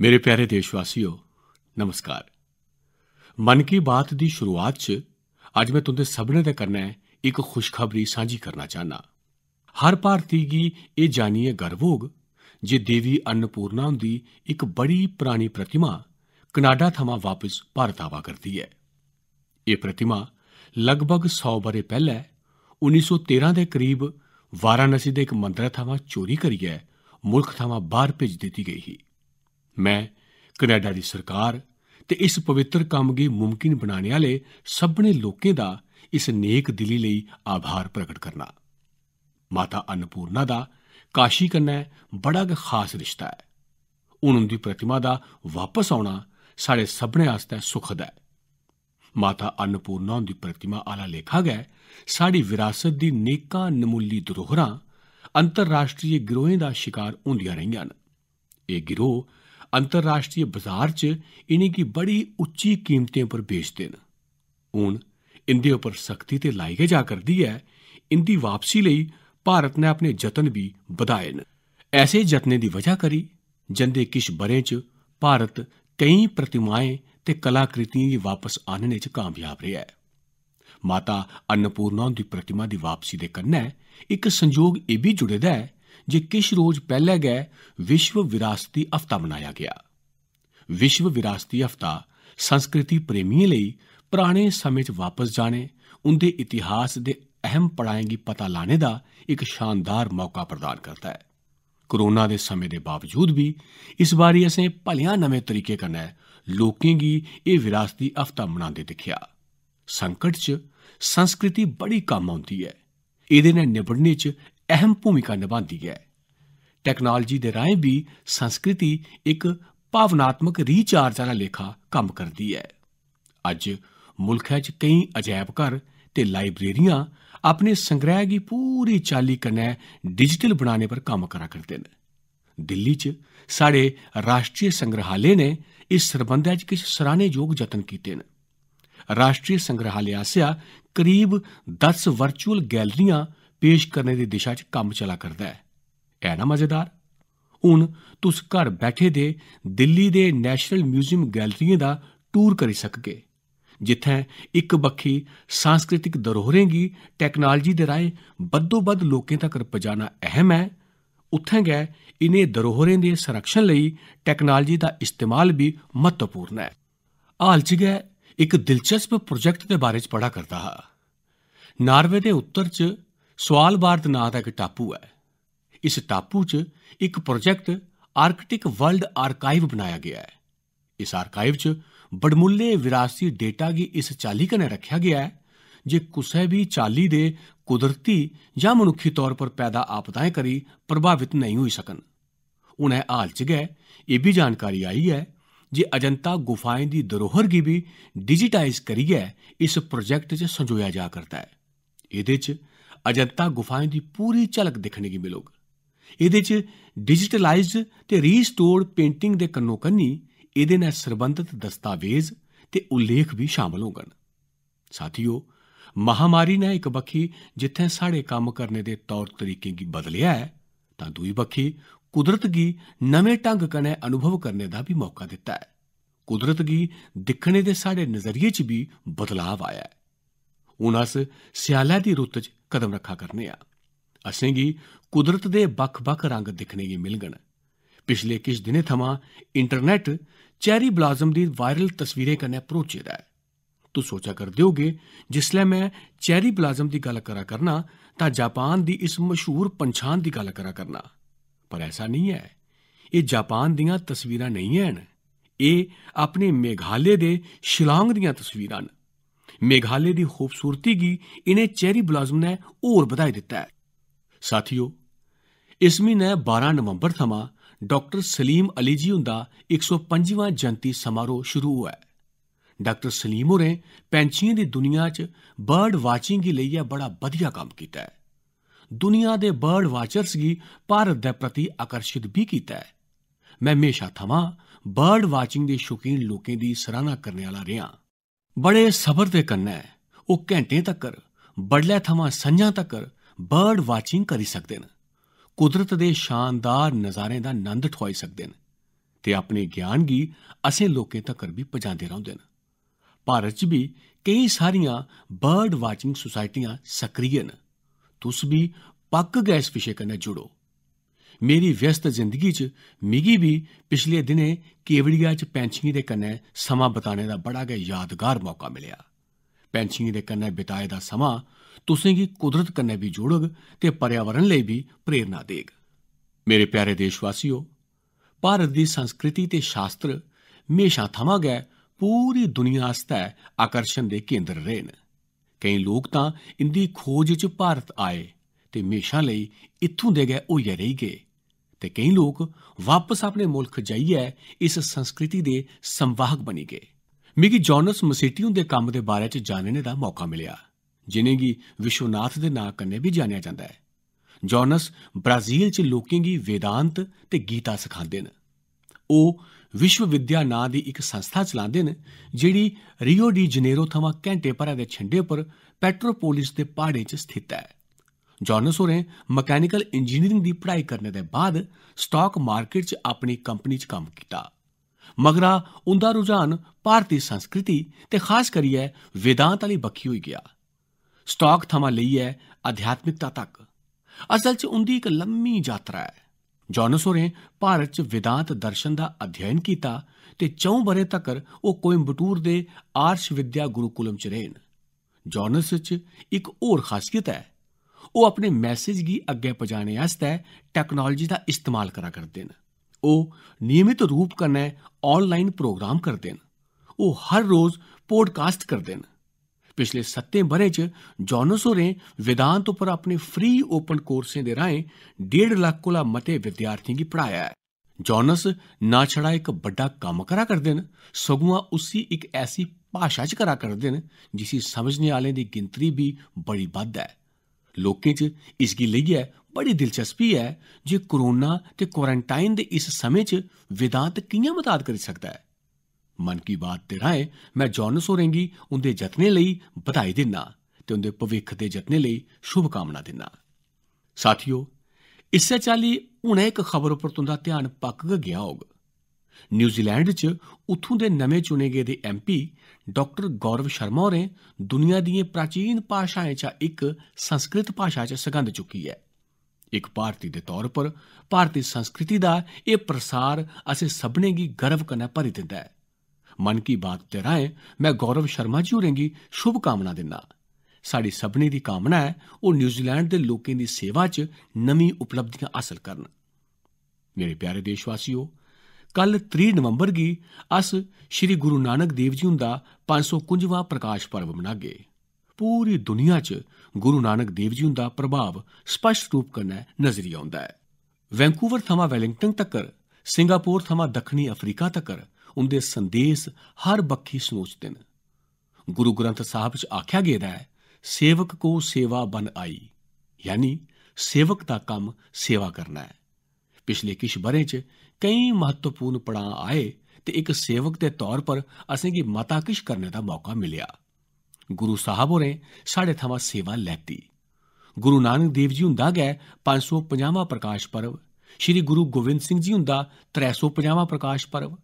ਮੇਰੇ ਪਿਆਰੇ ਦੇਸ਼ਵਾਸੀਓ ਨਮਸਕਾਰ ਮਨ ਕੀ ਬਾਤ ਦੀ ਸ਼ੁਰੂਆਤ 'ਚ ਅੱਜ ਮੈਂ ਤੁਹਾਡੇ ਸਭਨੇ ਦੇ ਕਰਨਾ ਹੈ ਇੱਕ ਖੁਸ਼ਖਬਰੀ ਸਾਂਝੀ ਕਰਨਾ ਚਾਹਨਾ ਹਰ ਭਾਰਤੀ ਦੀ ਇਹ ਜਾਣੀਏ ਗਰਵੋਗ ਜੇ ਦੇਵੀ ਅੰਨਪੂਰਨਾ ਦੀ ਇੱਕ ਬੜੀ ਪੁਰਾਣੀ ਪ੍ਰਤਿਮਾ ਕਨਾਡਾ ਥਮਾ ਵਾਪਸ ਭਾਰਤ ਆਵਾ ਕਰਦੀ ਹੈ ਇਹ ਪ੍ਰਤਿਮਾ ਲਗਭਗ 100 ਬਰੇ ਪਹਿਲਾਂ 1913 ਦੇ ਕਰੀਬ ਵਾਰਾਨਸੀ ਦੇ ਇੱਕ ਮੰਦਰ ਥਾਵਾਂ ਚੋਰੀ ਕਰੀ ਗਿਆ ਮੁਲਕ ਥਾਵਾਂ ਬਾਹਰ ਭੇਜ ਦਿੱਤੀ ਗਈ ਸੀ ਮੈਂ ਕੈਨੇਡਾ ਦੀ ਸਰਕਾਰ ਤੇ ਇਸ ਪਵਿੱਤਰ ਕੰਮ ਗੇ ਮੁਮਕਿਨ ਬਣਾਉਣ ਵਾਲੇ ਸਭਨੇ ਲੋਕਾਂ ਦਾ ਇਸ ਨੇਕ ਦਿਲੀ ਲਈ ਆਭਾਰ ਪ੍ਰਗਟ ਕਰਨਾ ਮਾਤਾ ਅਨਪੂਰਨਾ ਦਾ ਕਾਸ਼ੀ ਕੰਨਾ ਬੜਾ ਖਾਸ ਰਿਸ਼ਤਾ ਹੈ ਉਹਨਾਂ ਦੀ ਪ੍ਰਤਿਮਾ ਦਾ ਵਾਪਸ ਆਉਣਾ ਸਾਡੇ ਸਭਨੇ ਆਸਤੇ ਸੁਖਦ ਹੈ ਮਾਤਾ ਅਨਪੂਰਨਾ ਦੀ ਪ੍ਰਤਿਮਾ ਆਲਾ ਲੇਖਾ ਗਿਆ ਸਾਡੀ ਵਿਰਾਸਤ ਦੀ ਨੇਕਾਂ ਨਮੁੱਲੀ ਦਰੋਹਰਾ ਅੰਤਰਰਾਸ਼ਟਰੀ ਗਿਰੋਹਾਂ ਦਾ ਸ਼ਿਕਾਰ ਹੁੰਦੀਆਂ ਰਹੀਆਂ ਹਨ ਇਹ ਗਿਰੋਹ ਅੰਤਰਰਾਸ਼ਟਰੀ ਬਾਜ਼ਾਰ 'ਚ ਇਹਨੇ ਕੀ ਬੜੀ ਉੱਚੀ ਕੀਮਤਾਂ 'ਤੇ ਵੇਚਦੇ ਨੇ ਹੁਣ ਇੰਦੇ ਉੱਪਰ ਸਖਤੀ ਤੇ ਲਾਈ ਗਈ ਜਾ ਕਰਦੀ ਹੈ ਇੰਦੀ ਵਾਪਸੀ ਲਈ ਭਾਰਤ ਨੇ ਆਪਣੇ ਯਤਨ ਵੀ ਵਧਾਏ ਨੇ ਐਸੇ ਯਤਨੇ ਦੀ ਵਜ੍ਹਾ ਕਰੀ ਜੰਦੇ ਕਿਸ ਬਰੇ 'ਚ ਭਾਰਤ ਕਈ ਪ੍ਰਤਿਮਾਏ ਤੇ ਕਲਾਕ੍ਰਿਤੀਆਂ ਵੀ ਵਾਪਸ ਆਣਨੇ 'ਚ ਕਾਮਯਾਬ ਰਿਹਾ ਹੈ ਮਾਤਾ ਅੰਨਪੂਰਨਾ ਦੀ ਪ੍ਰਤਿਮਾ ਦੀ ਵਾਪਸੀ ਦੇ ਕੰਨੇ ਇੱਕ ਸੰਯੋਗ ਇਹ ਵੀ ਜੁੜੇਦਾ ਹੈ ਜੇ किश ਰੋਜ਼ पहले ਗਏ ਵਿਸ਼ਵ ਵਿਰਾਸਤੀ ਹਫਤਾ ਮਨਾਇਆ ਗਿਆ ਵਿਸ਼ਵ ਵਿਰਾਸਤੀ ਹਫਤਾ ਸੰਸਕ੍ਰਿਤੀ ਪ੍ਰੇਮੀਆਂ ਲਈ ਪੁਰਾਣੇ ਸਮੇਂ 'ਚ ਵਾਪਸ ਜਾਣੇ ਉਹਦੇ ਇਤਿਹਾਸ ਦੇ ਅਹਿਮ ਪੜਾਏ ਦੀ ਪਤਾ ਲਾਣੇ ਦਾ ਇੱਕ ਸ਼ਾਨਦਾਰ ਮੌਕਾ ਪ੍ਰਦਾਨ ਕਰਦਾ ਹੈ ਕੋਰੋਨਾ ਦੇ ਸਮੇਂ ਦੇ ਬਾਵਜੂਦ ਵੀ ਇਸ ਵਾਰੀ ਅਸੀਂ ਭਲਿਆਂ ਨਵੇਂ ਤਰੀਕੇ ਕਰਨਾ ਲੋਕਾਂ ਦੀ ਇਹ ਵਿਰਾਸਤੀ ਹਫਤਾ ਮਨਾਉਂਦੇ ਦੇਖਿਆ ਸੰਕਟ 'ਚ ਸੰਸਕ੍ਰਿਤੀ ਬੜੀ ਕੰਮ ਆਉਂਦੀ ਹੈ ਇਹਦੇ ਨਾਲ ਨਿਬੜਨੇ 'ਚ ਅਹਿਮ ਭੂਮਿਕਾ ਨਿਭਾਉਂਦੀ ਹੈ ਟੈਕਨੋਲੋਜੀ ਦੇ ਰਾਹੀਂ ਵੀ ਸੰਸਕ੍ਰਿਤੀ ਇੱਕ ਭਾਵਨਾਤਮਕ ਰੀਚਾਰਜ ਵਾਲਾ ਲੇਖਾ ਕੰਮ ਕਰਦੀ ਹੈ ਅੱਜ ਮੁਲਕ ਵਿੱਚ ਕਈ ਅਜਾਇਬ ਘਰ ਤੇ ਲਾਇਬ੍ਰੇਰੀਆਂ ਆਪਣੇ ਸੰਗ੍ਰਹਿ ਦੀ ਪੂਰੀ ਚਾਲੀ ਕਨੇ ਡਿਜੀਟਲ ਬਣਾਉਣੇ ਪਰ ਕੰਮ ਕਰਾ ਕਰਦੇ ਨੇ ਦਿੱਲੀ 'ਚ ਸਾਡੇ ਰਾਸ਼ਟਰੀ ਸੰਗ੍ਰਹਾਲੇ ਨੇ ਇਸ ਸਰਬੰਧ ਵਿੱਚ ਕੁਝ ਸਰਾਹਣੇਯੋਗ ਯਤਨ ਕੀਤੇ ਨੇ ਰਾਸ਼ਟਰੀ ਸੰਗ੍ਰਹਾਲੇ ਆਸਿਆ ਕਰੀਬ 10 ਵਰਚੁਅਲ ਗੈਲਰੀਆਂ ਪੇਸ਼ ਕਰਨ ਦੀ ਦਿਸ਼ਾ 'ਚ ਕੰਮ ਚਲਾ ਕਰਦਾ ਹੈ ਐ ਨਾ ਮਜ਼ੇਦਾਰ ਹੁਣ ਤੁਸ ਘਰ ਬੈਠੇ ਦੇ ਦਿੱਲੀ ਦੇ ਨੈਸ਼ਨਲ ਮਿਊਜ਼ੀਅਮ ਗੈਲਰੀਆਂ ਦਾ ਟੂਰ ਕਰੀ ਸਕਗੇ ਜਿੱਥੇ ਇੱਕ ਬੱਖੀ ਸੰਸਕ੍ਰਿਤਿਕ ਦਰੋਹਰੇਗੀ ਟੈਕਨੋਲੋਜੀ ਦੇ ਰਾਏ ਬੱਦੋ-ਬੱਦ ਲੋਕਾਂ ਤੱਕ ਪਹੁੰਚਾਣਾ ਅਹਿਮ ਹੈ ਉੱਥੇ ਗਏ ਇਨੇ ਦਰੋਹਰੇ ਦੇ ਸੁਰੱਖਿਆ ਲਈ ਟੈਕਨੋਲੋਜੀ ਦਾ ਇਸਤੇਮਾਲ ਵੀ ਮਹੱਤਵਪੂਰਨ ਹੈ ਹਾਲ ਚ ਗਏ ਇੱਕ ਦਿਲਚਸਪ ਪ੍ਰੋਜੈਕਟ ਦੇ ਬਾਰੇ ਚ ਪੜਾ ਕਰਦਾ ਹਾਂ ਨਾਰਵੇ ਦੇ ਉੱਤਰ ਚ ਸਵਾਲਬਾਰਦ ਨਾਂ ਦਾ ਇੱਕ ਟਾਪੂ ਹੈ ਇਸ ਟਾਪੂ 'ਚ ਇੱਕ ਪ੍ਰੋਜੈਕਟ ਆਰਕਟਿਕ ਵਰਲਡ ਆਰਕਾਈਵ ਬਣਾਇਆ ਗਿਆ ਹੈ ਇਸ ਆਰਕਾਈਵ 'ਚ ਬੜਮੁੱਲੇ ਵਿਰਾਸਤੀ ਡੇਟਾ ਦੀ ਇਸ ਚਾਲੀ ਕਨੇ ਰੱਖਿਆ ਗਿਆ ਹੈ ਜੇ ਕਿਸੇ ਵੀ ਚਾਲੀ ਦੇ ਕੁਦਰਤੀ ਜਾਂ ਮਨੁੱਖੀ ਤੌਰ ਪਰ ਪੈਦਾ ਆਪਦਾਏ ਕਰੀ ਪ੍ਰਭਾਵਿਤ ਨਹੀਂ ਹੋਈ ਸਕਣ ਉਹਨੇ ਹਾਲ 'ਚ ਗਏ ਇਹ ਵੀ ਜਾਣਕਾਰੀ ਆਈ ਹੈ ਜੇ ਅਜੰਤਾ ਗੁਫਾਵਾਂ ਦੀ ਧਰੋਹਰ ਕੀ ਵੀ ਡਿਜੀਟਾਈਜ਼ ਕਰੀ ਹੈ ਇਸ ਪ੍ਰੋਜੈਕਟ 'ਚ ਸੰਜੋਇਆ ਜਾ ਕਰਦਾ ਹੈ ਇਹਦੇ 'ਚ ਅਜੰਤਾ ਗੁਫਾਵਾਂ ਦੀ ਪੂਰੀ ਝਲਕ ਦੇਖਣ ਨੂੰ ਮਿਲੋਗ ਇਹਦੇ 'ਚ ਡਿਜੀਟਲਾਈਜ਼ਡ ਤੇ ਰੀਸਟੋਰਡ ਪੇਂਟਿੰਗ ਦੇ ਕੰਨੋ ਕੰਨੀ ਇਹਦੇ ਨਾਲ ਸੰਬੰਧਿਤ ਦਸਤਾਵੇਜ਼ ਤੇ ਉਲੇਖ ਵੀ ਸ਼ਾਮਲ ਹੋਣਗੇ ਸਾਥੀਓ ਮਹਾਮਾਰੀ ਨੇ ਇੱਕ ਬੱਖੀ ਜਿੱਥੇ ਸਾਡੇ ਕੰਮ ਕਰਨ ਦੇ ਤੌਰ ਤਰੀਕੇ ਕੀ ਬਦਲਿਆ ਹੈ ਤਾਂ ਦੂਈ ਬੱਖੀ ਕੁਦਰਤ ਕੀ ਨਵੇਂ ਢੰਗ ਕਨੇ ਅਨੁਭਵ ਕਰਨ ਦਾ ਵੀ ਮੌਕਾ ਦਿੱਤਾ ਹੈ ਕੁਦਰਤ ਕੀ ਦਿਖਣੇ ਦੇ ਸਾਡੇ ਨਜ਼ਰੀਏ 'ਚ ਵੀ ਬਦਲਾਅ ਆਇਆ ਹੈ ਉਹਨਾਂ ਸਿਆਲਾ ਦੀ ਰੁੱਤ 'ਚ ਕਦਮ ਰੱਖਾ ਕਰਨੇ ਆ ਅਸੀਂ ਕੀ ਕੁਦਰਤ ਦੇ ਬਖ-ਬਖ ਰੰਗ ਦਿਖਣੇ ਹੀ ਮਿਲਣ ਪਿਛਲੇ ਕੁਝ ਦਿਨੇ ਥਮਾ ਇੰਟਰਨੈਟ ਚੈਰੀ ਬਲਾਜ਼ਮ ਦੀ ਵਾਇਰਲ ਤਸਵੀਰੇ ਕਰਨੇ ਪਹੁੰਚਿਆ ਦਾ ਤੂੰ ਸੋਚਾ ਕਰਦੇ ਹੋਗੇ ਲਈ ਮੈਂ ਚੈਰੀ ਬਲਾਜ਼ਮ ਦੀ ਗੱਲ ਕਰਾ ਕਰਨਾ ਤਾਂ ਜਾਪਾਨ ਦੀ ਇਸ ਮਸ਼ਹੂਰ ਪਛਾਣ ਦੀ ਗੱਲ ਕਰਾ ਕਰਨਾ ਪਰ ਐਸਾ ਨਹੀਂ ਹੈ ਇਹ ਜਾਪਾਨ ਦੀਆਂ ਤਸਵੀਰਾਂ ਨਹੀਂ ਹਨ ਇਹ ਆਪਣੇ ਮੇਘਾਲੇ ਦੇ ਸ਼ਿਲਾਂਗ ਦੀਆਂ ਤਸਵੀਰਾਂ ਹਨ ਮੇਘਾਲੇ ਦੀ ਖੂਬਸੂਰਤੀ ਕੀ ਇਹਨੇ ਚੈਰੀ ਬਲਾਜ਼ਮ ਨੇ ਹੋਰ ਵਧਾਈ ਦਿੱਤਾ ਹੈ ਸਾਥੀਓ ਇਸ ਮਹੀਨੇ 12 ਨਵੰਬਰ ਥਮਾ ਡਾਕਟਰ ਸਲੀਮ ਅਲੀ ਜੀ ਹੁੰਦਾ 105ਵਾਂ ਜਨਤੀ ਸਮਾਰੋਹ ਸ਼ੁਰੂ ਹੋਇਆ ਡਾਕਟਰ ਸਲੀਮ ਹੋਰੇ ਪੰਛੀਆਂ ਦੀ ਦੁਨੀਆ 'ਚ ਬਰਡ ਵਾਚਿੰਗ ਦੇ ਲਈ ਇਹ ਬੜਾ ਵਧੀਆ ਕੰਮ ਕੀਤਾ ਹੈ ਦੁਨੀਆ ਦੇ ਬਰਡ ਵਾਚਰਸ ਵੀ ਭਾਰਤ ਦੇ ਪ੍ਰਤੀ ਆਕਰਸ਼ਿਤ ਵੀ ਕੀਤਾ ਹੈ ਮੈਂ ਹਮੇਸ਼ਾ ਥਮਾ ਬਰਡ ਵਾਚਿੰਗ ਦੇ ਸ਼ੌਕੀਨ ਲੋਕਾਂ ਦੀ ਸਰਾਹਨਾ ਕਰਨ ਵਾਲਾ ਰਿਹਾ ਬੜੇ ਸਬਰ ਦੇ ਕੰਨੇ ਉਹ ਘੰਟੇ ਤੱਕ ਬੜਲੇ ਥਮਾ ਸੰਜਾਂ ਤੱਕ ਬਰਡ ਵਾਚਿੰਗ ਕਰੀ ਸਕਦੇ ਨੇ ਕੁਦਰਤ ਦੇ ਸ਼ਾਨਦਾਰ ਨਜ਼ਾਰੇ ਦਾ ਆਨੰਦ ਠਵਾਈ ਸਕਦੇ ਨੇ ਤੇ ਆਪਣੇ ਗਿਆਨ ਗੀ ਅਸੀਂ ਲੋਕੇ ਤੱਕ ਵੀ ਪਹੁੰਚਾਉਂਦੇ ਰਹਿੰਦੇ ਨੇ ਭਾਰਤ 'ਚ ਵੀ ਕਈ ਸਾਰੀਆਂ ਬਰਡ ਵਾਚਿੰਗ ਸੁਸਾਇਟੀਆਂ ਸਕਰੀਏ ਨੇ ਤੁਸੀਂ ਵੀ ਪੱਕ ਗੈਸ ਵਿਸ਼ੇ ਕਨੇ ਜੁੜੋ मेरी व्यस्त जिंदगी च मिगी बी पिछले दिनें केवड़िया च पैंछियें दे कन्नै समां बिताने दा बड़ा गै यादगार मौका मिलेआ पैंछियें दे कन्नै बिताए दा समां तुसेंगी कुदरत कन्नै बी जोड़ग ते पर्यावरण लेई बी प्रेरणा देग मेरे प्यारे देशवासियो भारत दी संस्कृति ते शास्त्र म्हेशां थमां गै पूरी दुनिया आस्तै आकर्शण दे केंद्र रेह् न केईं लोक तां इंदी खोज च भारत आए ते म्हेशां लेई इत्थूं दे गै होइयै रेही गे ਤੇ ਕਈ ਲੋਕ ਵਾਪਸ ਆਪਣੇ ਮੁਲਕ ਜਾਈਏ ਇਸ ਸੰਸਕ੍ਰਿਤੀ ਦੇ ਸੰਵਾਹਕ ਬਣੀ ਗਏ ਮਿਗੀ ਜੌਨਸ ਮਸੀਟੀਉਂ ਦੇ ਕੰਮ ਦੇ ਬਾਰੇ ਚ ਜਾਣਨੇ ਦਾ ਮੌਕਾ ਮਿਲਿਆ ਜਿਨੇ ਕੀ ਵਿਸ਼ਵਨਾਥ ਦੇ ਨਾਂ ਕੰਨੇ ਵੀ ਜਾਣਿਆ ਜਾਂਦਾ ਹੈ ਜੌਨਸ ਬ੍ਰਾਜ਼ੀਲ ਚ ਲੋਕਾਂ ਦੀ ਵੇਦਾਂਤ ਤੇ ਗੀਤਾ ਸਿਖਾਉਂਦੇ ਨੇ ਉਹ ਵਿਸ਼ਵ ਵਿਦਿਆ ਨਾਂ ਦੀ ਇੱਕ ਸੰਸਥਾ ਚਲਾਉਂਦੇ ਨੇ ਜਿਹੜੀ ਰਿਓ ਡੀ ਜਨੇਰੋ ਥਵਾ ਘੰਟੇ ਪਰ ਦੇ ਛੰਡੇ ਉੱਪਰ ਪੈਟਰੋਪੋਲਿਸ ਦੇ ਪਹਾੜੇ 'ਚ ਸਥਿਤ ਹੈ ਜਾਨਸ ਹੋਰੇ ਮਕੈਨੀਕਲ ਇੰਜੀਨੀਅਰਿੰਗ ਦੀ ਪੜ੍ਹਾਈ ਕਰਨ ਦੇ ਬਾਅਦ ਸਟਾਕ ਮਾਰਕੀਟ 'ਚ ਆਪਣੀ ਕੰਪਨੀ 'ਚ ਕੰਮ ਕੀਤਾ ਮਗਰਾ ਉਹਦਾ ਰੁਝਾਨ ਭਾਰਤੀ ਸੰਸਕ੍ਰਿਤੀ ਤੇ ਖਾਸ ਕਰੀਏ ਵਿਦਾਂਤ ਵਾਲੀ ਬੱਖੀ ਹੋਈ ਗਿਆ ਸਟਾਕ ਥਮਾ ਲਈ ਹੈ ਅਧਿਆਤਮਿਕਤਾ ਤੱਕ ਅਸਲ 'ਚ ਉਹਦੀ ਇੱਕ ਲੰਮੀ ਯਾਤਰਾ ਹੈ ਜਾਨਸ ਹੋਰੇ ਭਾਰਤ 'ਚ ਵਿਦਾਂਤ ਦਰਸ਼ਨ ਦਾ ਅਧਿਐਨ ਕੀਤਾ ਤੇ 4 ਬਰੇ ਤੱਕ ਉਹ ਕੋਇੰਬਟੂਰ ਦੇ ਆਰਸ਼ ਵਿਦਿਆ ਗੁਰੂਕੁਲਮ 'ਚ ਰਹੇ ਜਾਨਸ 'ਚ ਇੱਕ ਹੋਰ ਖਾਸੀਅਤ ਹੈ ਉਹ ਆਪਣੇ ਮੈਸੇਜ गी ਅੱਗੇ ਪਹੁੰਚਾਣੇ ਵਾਸਤੇ ਟੈਕਨੋਲੋਜੀ ਦਾ ਇਸਤੇਮਾਲ ਕਰਾ ਕਰਦੇ ਨੇ ਉਹ ਨਿਯਮਿਤ ਰੂਪ ਕਨੇ ਆਨਲਾਈਨ ਪ੍ਰੋਗਰਾਮ ਕਰਦੇ ਨੇ ਉਹ ਹਰ ਰੋਜ਼ ਪੋਡਕਾਸਟ ਕਰਦੇ ਨੇ ਪਿਛਲੇ 7 ਬਰੇ ਚ ਜੌਨਸ ਵਿਦਾਂਤ ਉਪਰ ਆਪਣੇ ਫ੍ਰੀ ਓਪਨ ਕੋਰਸਾਂ ਦੇ ਰਾਹੀਂ 1.5 ਲੱਖ ਕੋਲਾ ਮਤੇ ਵਿਦਿਆਰਥੀਆਂ ਨੂੰ ਪੜਾਇਆ ਹੈ ਜੌਨਸ ਨਾ ਛੜਾ ਇੱਕ ਵੱਡਾ ਕੰਮ ਕਰਾ ਕਰਦੇ ਨੇ ਸਗੋਂ ਉਸੇ ਇੱਕ ਐਸੀ ਭਾਸ਼ਾ ਚ ਕਰਾ ਕਰਦੇ ਨੇ ਜਿਸੀ ਸਮਝਣ ਵਾਲੇ ਦੀ ਗਿਣਤੀ ਵੀ ਬੜੀ ਵੱਧ ਹੈ ਲੋਕੇ ਚ ਇਸ ਗੀ ਹੈ ਬੜੀ ਦਿਲਚਸਪੀ ਹੈ ਜੇ ਕਰੋਨਾ ਤੇ ਕੁਆਰੰਟਾਈਨ ਦੇ ਇਸ ਸਮੇਂ ਚ ਵਿਦਾਂਤ ਕਿਵੇਂ ਮਦਦ ਕਰ ਸਕਦਾ ਹੈ ਮਨ ਕੀ ਬਾਤ ਤੇ ਰਾਏ ਮੈਂ ਜੌਨਸ ਹੋ ਹੋਰੇਂਗੀ ਉਹਦੇ ਜਤਨੇ ਲਈ ਵਧਾਈ ਦਿੰਨਾ ਤੇ ਉਹਦੇ ਭਵਿੱਖ ਦੇ ਜਤਨੇ ਲਈ ਸ਼ੁਭ ਕਾਮਨਾ ਦਿੰਨਾ ਸਾਥੀਓ ਇਸੇ ਚਾਲੀ ਉਹਨੇ ਇੱਕ ਖਬਰ ਉੱਪਰ ਤੁਹਾਡਾ ਧਿਆਨ ਪੱਕ ਗਿਆ ਹੋਵੇਗਾ ਨਿਊਜ਼ੀਲੈਂਡ 'ਚ ਉਥੋਂ ਦੇ ਨਵੇਂ ਚੁਣੇ ਗਏ ਦੇ ਐਮਪੀ ਡਾਕਟਰ ਗੌਰਵ ਸ਼ਰਮਾ ਹੋਰੇ ਦੁਨੀਆ ਦੀਆਂ ਪ੍ਰਾਚੀਨ ਭਾਸ਼ਾਵਾਂ 'ਚ ਇੱਕ ਸੰਸਕ੍ਰਿਤ ਭਾਸ਼ਾ 'ਚ ਸਗੰਧ ਚੁੱਕੀ ਹੈ ਇੱਕ ਭਾਰਤੀ ਦੇ ਤੌਰ ਪਰ ਭਾਰਤੀ ਸੰਸਕ੍ਰਿਤੀ ਦਾ ਇਹ ਪ੍ਰਸਾਰ ਅਸੀਂ ਸਭਨੇ ਦੀ ਗਰਵ ਕਰਨਾ ਭਰੀ ਦਿੰਦਾ ਹੈ ਮਨ ਕੀ ਬਾਤ ਤੇ ਰਾਏ ਮੈਂ ਗੌਰਵ ਸ਼ਰਮਾ ਜੀ ਹੋਰੇਂਗੀ ਸ਼ੁਭ ਕਾਮਨਾ ਦਿੰਦਾ ਸਾਡੀ ਸਭਨੇ ਦੀ ਕਾਮਨਾ ਹੈ ਉਹ ਨਿਊਜ਼ੀਲੈਂਡ ਦੇ ਲੋਕਾਂ ਦੀ ਸੇਵਾ 'ਚ ਨਵੀਂ ਉਪਲਬਧੀਆਂ ਹਾਸਲ ਕਰਨ ਮੇਰੇ ਪਿਆਰੇ ਦੇਸ਼ਵਾਸੀਓ ਕੱਲ 3 ਨਵੰਬਰ गी अस श्री गुरु नानक देव जी हुंदा 551वां प्रकाश पर्व मनागे पूरी दुनिया च गुरु नानक देव जी हुंदा प्रभाव स्पश्ट रूप कन्नै नजरी औंदा ऐ वैंकूवर थमां वेलिंगटन तक्कर सिंगापुर थमां दक्खनी अफ्रीका तक्कर उंदे संदेश हर बक्खी सनोचदे न गुरु ग्रंथ साहब च आखेआ गेदा ऐ सेवक को सेवा बन आई यानी सेवक ਦਾ ਕੰਮ ਸੇਵਾ ਕਰਨਾ ਹੈ ਪਿਛਲੇ ਕਿਛ ਬਰੇ ਚ ਕਈ ਮਹੱਤਵਪੂਰਨ ਪੜਾਅ ਆਏ ਤੇ ਇੱਕ ਸੇਵਕ ਦੇ ਤੌਰ ਪਰ ਅਸੀਂ ਕੀ ਮਤਾ ਕਿਛ ਕਰਨ ਦਾ ਮੌਕਾ ਮਿਲਿਆ ਗੁਰੂ ਸਾਹਿਬ ਹੋਰੇ ਸਾਡੇ ਥਾਵਾਂ ਸੇਵਾ ਲੈਤੀ ਗੁਰੂ ਨਾਨਕ ਦੇਵ ਜੀ ਹੁੰਦਾ ਗਏ 550ਵਾਂ ਪ੍ਰਕਾਸ਼ ਪਰਵ ਸ਼੍ਰੀ ਗੁਰੂ ਗੋਬਿੰਦ ਸਿੰਘ ਜੀ ਹੁੰਦਾ 350ਵਾਂ ਪ੍ਰਕਾਸ਼ ਪਰਵ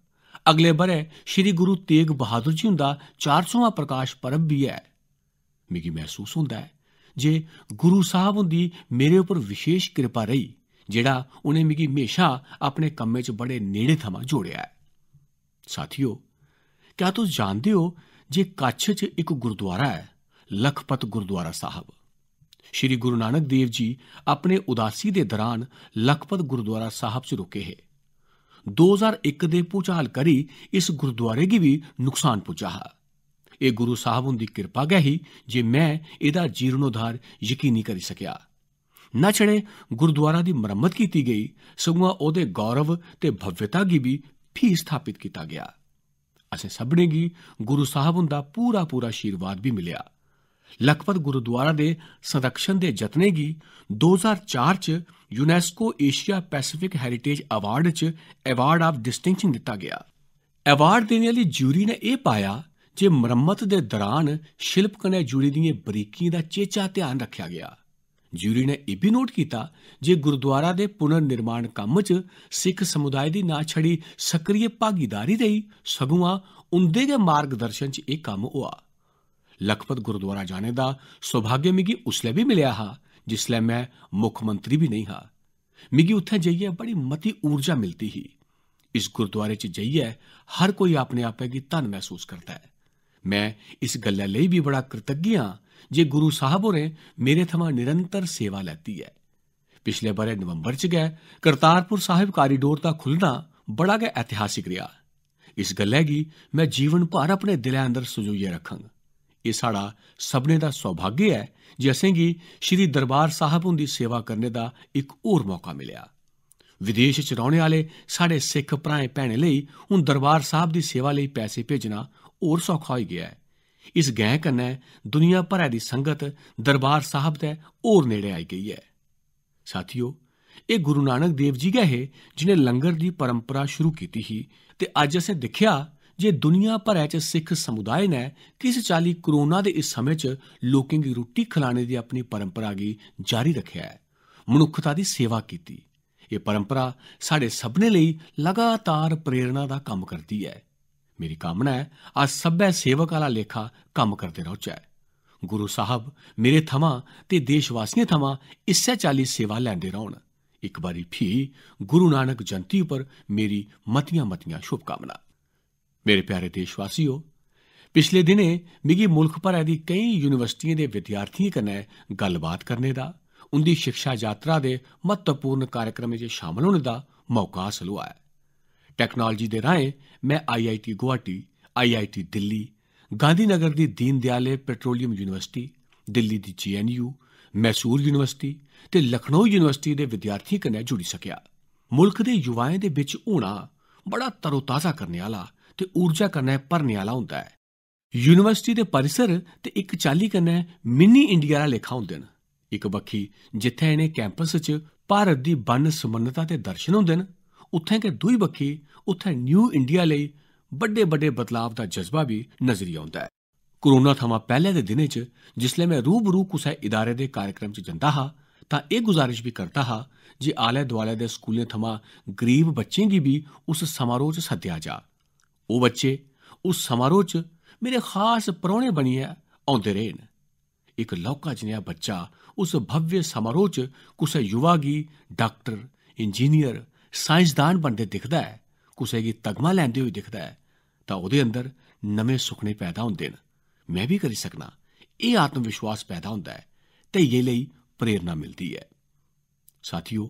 ਅਗਲੇ ਬਰੇ ਸ਼੍ਰੀ ਗੁਰੂ ਤੇਗ ਬਹਾਦਰ ਜੀ ਹੁੰਦਾ 400ਵਾਂ ਪ੍ਰਕਾਸ਼ ਪਰਵ ਵੀ ਹੈ ਮੇਗੀ ਮਹਿਸੂਸ ਹੁੰਦਾ ਹੈ ਜੇ ਗੁਰੂ ਸਾਹਿਬ ਹੁੰਦੀ ਮੇਰੇ ਉੱਪਰ ਵਿਸ਼ੇਸ਼ ਕਿਰਪਾ ਰਹੀ ਜਿਹੜਾ ਉਹਨੇ ਮਿਗੀ ਹਮੇਸ਼ਾ ਆਪਣੇ ਕੰਮੇ ਚ ਬੜੇ ਨੇੜੇ ਥਮਾ ਜੋੜਿਆ ਹੈ ਸਾਥੀਓ ਕੀ ਤੁਸੀਂ ਜਾਣਦੇ ਹੋ ਜੇ ਕੱਛ ਚ ਇੱਕ ਗੁਰਦੁਆਰਾ ਹੈ ਲਖਪਤ ਗੁਰਦੁਆਰਾ ਸਾਹਿਬ ਸ਼੍ਰੀ ਗੁਰੂ ਨਾਨਕ ਦੇਵ ਜੀ ਆਪਣੇ ਉਦਾਸੀ ਦੇ ਦੌਰਾਨ ਲਖਪਤ ਗੁਰਦੁਆਰਾ ਸਾਹਿਬ ਚ ਰੁਕੇ ਹੈ 2001 ਦੇ ਪੁਚਾਲ ਕਰੀ ਇਸ ਗੁਰਦੁਆਰੇ ਕੀ ਵੀ ਨੁਕਸਾਨ ਪੁਚਾਹਾ ਇਹ ਗੁਰੂ ਸਾਹਿਬ ਦੀ ਕਿਰਪਾ ਗਹੀ ਜੇ ਮੈਂ ਇਹਦਾ ਜੀਰਨੋਧਾਰ ਯਕੀਨੀ ਕਰ ਸਕਿਆ ਨਾ ਛੜੇ ਗੁਰਦੁਆਰਾ ਦੀ ਮੁਰੰਮਤ ਕੀਤੀ ਗਈ ਸਗੋਂ ਉਹਦੇ ਗੌਰਵ ਤੇ ਭਵਯਤਾ ਦੀ ਵੀ ਫੀ ਸਥਾਪਿਤ ਕੀਤਾ ਗਿਆ ਅਸੀਂ ਸਭਨੇ ਗੀ ਗੁਰੂ ਸਾਹਿਬ ਹੁੰਦਾ ਪੂਰਾ ਪੂਰਾ ਆਸ਼ੀਰਵਾਦ ਵੀ ਮਿਲਿਆ ਲਖਪਤ ਗੁਰਦੁਆਰਾ ਦੇ ਸੰਰਕਸ਼ਣ ਦੇ ਯਤਨੇ ਕੀ 2004 ਚ UNESCO Asia Pacific heritage award ਚ ਅਵਾਰਡ ਆਫ ਡਿਸਟਿੰਕਸ਼ਨ ਦਿੱਤਾ ਗਿਆ ਅਵਾਰਡ ਦੇਣ ਵਾਲੀ ਜੂਰੀ ਨੇ ਇਹ ਪਾਇਆ ਜੇ ਮੁਰੰਮਤ ਦੇ ਦੌਰਾਨ ਸ਼ਿਲਪਕ ਜੁੜੀ ਦੀਆਂ ਬਰੀਕੀਆਂ ਦਾ ਚੇਚਾ ਧਿਆਨ ਰੱਖਿਆ ਗਿਆ ਜੂਰੀ ਨੇ ਇਹ ਵੀ ਨੋਟ ਕੀਤਾ ਜੇ ਗੁਰਦੁਆਰਾ ਦੇ ਪੁਨਰ ਨਿਰਮਾਣ ਕੰਮ 'ਚ ਸਿੱਖ ਸਮੁਦਾਇ ਦੀ ਨਾ ਛੜੀ ਸਕਰੀਏ ਭਾਗੀਦਾਰੀ ਰਹੀ ਸਗੂਆ ਉੰਦੇ ਦੇ ਮਾਰਗਦਰਸ਼ਨ 'ਚ ਇਹ ਕੰਮ ਹੋਆ ਲਖਪਤ ਗੁਰਦੁਆਰਾ ਜਾਣੇ ਦਾ ਸੁਭਾਗਯ ਮਿਗੀ ਉਸਲੇ ਵੀ ਮਿਲਿਆ ਹਾ ਜਿਸਲੇ ਮੈਂ ਮੁੱਖ ਮੰਤਰੀ ਵੀ ਨਹੀਂ ਹਾ ਮਿਗੀ ਉੱਥੇ ਜਾਈਏ ਬੜੀ ਮਤੀ ਊਰਜਾ ਮਿਲਦੀ ਹੀ ਇਸ ਗੁਰਦੁਆਰੇ 'ਚ ਜਾਈਏ ਹਰ ਕੋਈ ਆਪਣੇ ਆਪੇ ਕੀ ਧਨ ਮਹਿਸੂਸ ਕਰਦਾ ਹੈ ਮੈਂ ਇਸ ਗੱਲ ਲਈ ਵੀ ਬੜਾ ਕਿਰਤਗਿਆ ਜੇ ਗੁਰੂ ਸਾਹਿਬ ਹੋਰੇ ਮੇਰੇ ਥਮਾ ਨਿਰੰਤਰ ਸੇਵਾ ਲੈਤੀ ਹੈ ਪਿਛਲੇ ਬਰੇ ਨਵੰਬਰ ਚ ਗਏ ਕਰਤਾਰਪੁਰ ਸਾਹਿਬ ਕਾਰੀਡੋਰ ਦਾ ਖੁੱਲਣਾ ਬੜਾ ਗੈ ਇਤਿਹਾਸਿਕ ਰਿਹਾ ਇਸ ਗੱਲੇ ਕੀ ਮੈਂ ਜੀਵਨ ਭਰ ਆਪਣੇ ਦਿਲਾਂ ਅੰਦਰ ਸੁਜੋਈਏ ਰੱਖਾਂਗਾ ਇਹ ਸਾਡਾ ਸਭਨੇ ਦਾ ਸੌਭਾਗ ਹੈ ਜੇ ਅਸੇਂਗੀ ਸ਼੍ਰੀ ਦਰਬਾਰ ਸਾਹਿਬ ਹੁੰਦੀ ਸੇਵਾ ਕਰਨੇ ਦਾ ਇੱਕ ਹੋਰ ਮੌਕਾ ਮਿਲਿਆ ਵਿਦੇਸ਼ ਚ ਰਹਿਣ ਵਾਲੇ ਸਾਡੇ ਸਿੱਖ ਭਰਾਏ ਭੈਣੇ ਲਈ ਹੁਣ ਦਰਬਾਰ ਸਾਹਿਬ ਦੀ ਸੇਵਾ ਲਈ ਪੈਸੇ ਭੇਜਣਾ ਹੋਰ ਸੌਖਾ ਹੋ ਗਿਆ ਹੈ ਇਸ ਗੈਂ कन्नै ਦੁਨੀਆ ਭਰ ਦੀ ਸੰਗਤ ਦਰਬਾਰ ਸਾਹਿਬ ਦੇ ਹੋਰ ਨੇੜੇ ਆਈ ਗਈ ਹੈ ਸਾਥੀਓ ਇਹ ਗੁਰੂ ਨਾਨਕ ਦੇਵ ਜੀ ਗਏ ਜਿਨੇ ਲੰਗਰ ਦੀ ਪਰੰਪਰਾ ਸ਼ੁਰੂ ਕੀਤੀ ਸੀ ਤੇ ਅੱਜ ਅਸੀਂ ਦੇਖਿਆ ਜੇ ਦੁਨੀਆ ਭਰ ਚ ਸਿੱਖ ਸਮੁਦਾਇ ਨੇ ਕਿਸ ਚਾਲੀ ਕਰੋਨਾ ਦੇ ਇਸ ਸਮੇਂ ਚ ਲੋਕਾਂ ਦੀ ਰੋਟੀ ਖਿਲਾਣੇ ਦੀ ਆਪਣੀ ਪਰੰਪਰਾ ਗੀ ਜਾਰੀ ਰੱਖਿਆ ਹੈ ਮਨੁੱਖਤਾ ਦੀ ਸੇਵਾ ਕੀਤੀ ਇਹ ਪਰੰਪਰਾ ਸਾਡੇ ਸਭਨੇ ਲਈ ਲਗਾਤਾਰ ਪ੍ਰੇਰਣਾ ਦਾ ਕੰਮ ਕਰਦੀ ਹੈ ਮੇਰੀ ਕਾਮਨਾ ਹੈ ਆ ਸਭੈ ਸੇਵਕ ਵਾਲਾ ਲੇਖਾ ਕੰਮ ਕਰਦੇ ਰਹੋ ਚਾਹੇ ਗੁਰੂ ਸਾਹਿਬ ਮੇਰੇ ਥਮਾ ਤੇ ਦੇਸ਼ ਵਾਸੀਆਂ ਥਮਾ ਇਸੇ ਚਾਲੀ ਸੇਵਾ ਲੈਂਦੇ ਰਹੋਣ ਇੱਕ ਵਾਰੀ ਫੀ ਗੁਰੂ ਨਾਨਕ ਜਨਤੀ ਉਪਰ ਮੇਰੀ ਮਤੀਆਂ ਮਤੀਆਂ ਸ਼ੁਭ ਕਾਮਨਾ ਮੇਰੇ ਪਿਆਰੇ ਦੇਸ਼ ਵਾਸੀਓ ਪਿਛਲੇ ਦਿਨੇ ਮਿਗੀ ਮੁਲਕ ਪਰ ਆਦੀ ਕਈ ਯੂਨੀਵਰਸਿਟੀਆਂ ਦੇ ਵਿਦਿਆਰਥੀਆਂ ਕਨੇ ਗੱਲਬਾਤ ਕਰਨੇ ਦਾ ਉਹਦੀ ਸਿੱਖਿਆ ਯਾਤਰਾ ਦੇ ਮਹੱਤਵਪੂਰਨ ਕਾਰਜਕ੍ਰਮ ਵਿੱਚ ਸ਼ਾਮਲ ਹੋਣ ਦਾ ਮੌਕਾ ਹਾਸਲ ਹੋਇਆ ਟੈਕਨੋਲੋਜੀ ਦੇ ਰਾਹੀਂ ਮੈਂ ਆਈਆਈਟੀ ਗੁਹਾਟੀ ਆਈਆਈਟੀ ਦਿੱਲੀ ਗਾਂਧੀਨਗਰ ਦੀ ਦੀਨ ਦਿਆਲੇ ਪੈਟਰੋਲੀਅਮ ਯੂਨੀਵਰਸਿਟੀ ਦਿੱਲੀ ਦੀ ਜੀਐਨਯੂ ਮੈਸੂਰ ਯੂਨੀਵਰਸਿਟੀ ਤੇ ਲਖਨਊ ਯੂਨੀਵਰਸਿਟੀ ਦੇ ਵਿਦਿਆਰਥੀ ਕਨੇ ਜੁੜੀ ਸਕਿਆ ਮੁਲਕ ਦੇ ਯੁਵਾਵਾਂ ਦੇ ਵਿੱਚ ਹੋਣਾ ਬੜਾ ਤਰੋਤਾਜ਼ਾ ਕਰਨ ਵਾਲਾ ਤੇ ਊਰਜਾ ਕਰਨਾ ਭਰਨ ਵਾਲਾ ਹੁੰਦਾ ਹੈ ਯੂਨੀਵਰਸਿਟੀ ਦੇ ਪਰਿਸਰ ਤੇ ਇੱਕ ਚਾਲੀ ਕਨੇ ਮਿੰਨੀ ਇੰਡੀਆ ਦਾ ਲੇਖਾ ਹੁੰਦੇ ਨੇ ਇੱਕ ਵੱਖੀ ਜਿੱਥੇ ਇਹਨੇ ਕੈਂਪਸ 'ਚ ਭਾਰਤ ਦੀ ਬੰਨ ਸਮੰਨਤਾ ਤੇ ਦਰਸ਼ਨ ਹੁੰਦੇ ਨੇ ਉੱਥੇ ਕਿ ਦੂਈ ਬੱਖੀ ਉੱਥੇ ਨਿਊ ਇੰਡੀਆ ਲਈ ਵੱਡੇ ਵੱਡੇ ਬਦਲਾਅ ਦਾ ਜਜ਼ਬਾ ਵੀ ਨਜ਼ਰੀ ਆਉਂਦਾ ਹੈ ਕੋਰੋਨਾ ਥਮਾ ਪਹਿਲੇ ਦੇ ਦਿਨੇ 'ਚ ਜਿਸਲੇ ਮੈਂ ਰੂਬਰੂ ਕਿਸੇ ਇਦਾਰੇ ਦੇ ਕਾਰਜਕ੍ਰਮ 'ਚ ਜਾਂਦਾ ਹਾਂ ਤਾਂ ਇਹ ਗੁਜ਼ਾਰਿਸ਼ ਵੀ ਕਰਦਾ ਹਾਂ ਜੇ ਆਲੇ ਦੁਆਲੇ ਦੇ ਸਕੂਲੇ ਥਮਾ ਗਰੀਬ ਬੱਚੇ ਦੀ ਵੀ ਉਸ ਸਮਾਰੋਹ 'ਚ ਸੱਦਿਆ ਜਾ ਉਹ ਬੱਚੇ ਉਸ ਸਮਾਰੋਹ 'ਚ ਮੇਰੇ ਖਾਸ ਪਰੌਣੇ ਬਣੀਏ ਆਉਂਦੇ ਰਹੇ ਨੇ ਇੱਕ ਲੌਕਾ ਜਿਹਾ ਬੱਚਾ ਉਸ ਭਵਯ ਸਮਾਰੋਹ 'ਚ ਕਿਸੇ ਯੁਵਾ ਗੀ ਡਾਕਟਰ ਇੰਜੀਨੀਅਰ ਸਾਇੰਸਦਾਨ ਬਣਦੇ ਦਿਖਦਾ ਹੈ ਕਿਸੇ ਦੀ ਤਗਮਾ ਲੈਂਦੇ ਹੋਏ ਦਿਖਦਾ ਹੈ ਤਾਂ ਉਹਦੇ ਅੰਦਰ ਨਵੇਂ ਸੁਪਨੇ ਪੈਦਾ ਹੁੰਦੇ ਨੇ ਮੈਂ ਵੀ ਕਰ ਸਕਣਾ ਇਹ ਆਤਮ ਵਿਸ਼ਵਾਸ ਪੈਦਾ ਹੁੰਦਾ ਹੈ ਤੇ ਇਹ ਲਈ ਪ੍ਰੇਰਣਾ ਮਿਲਦੀ ਹੈ ਸਾਥੀਓ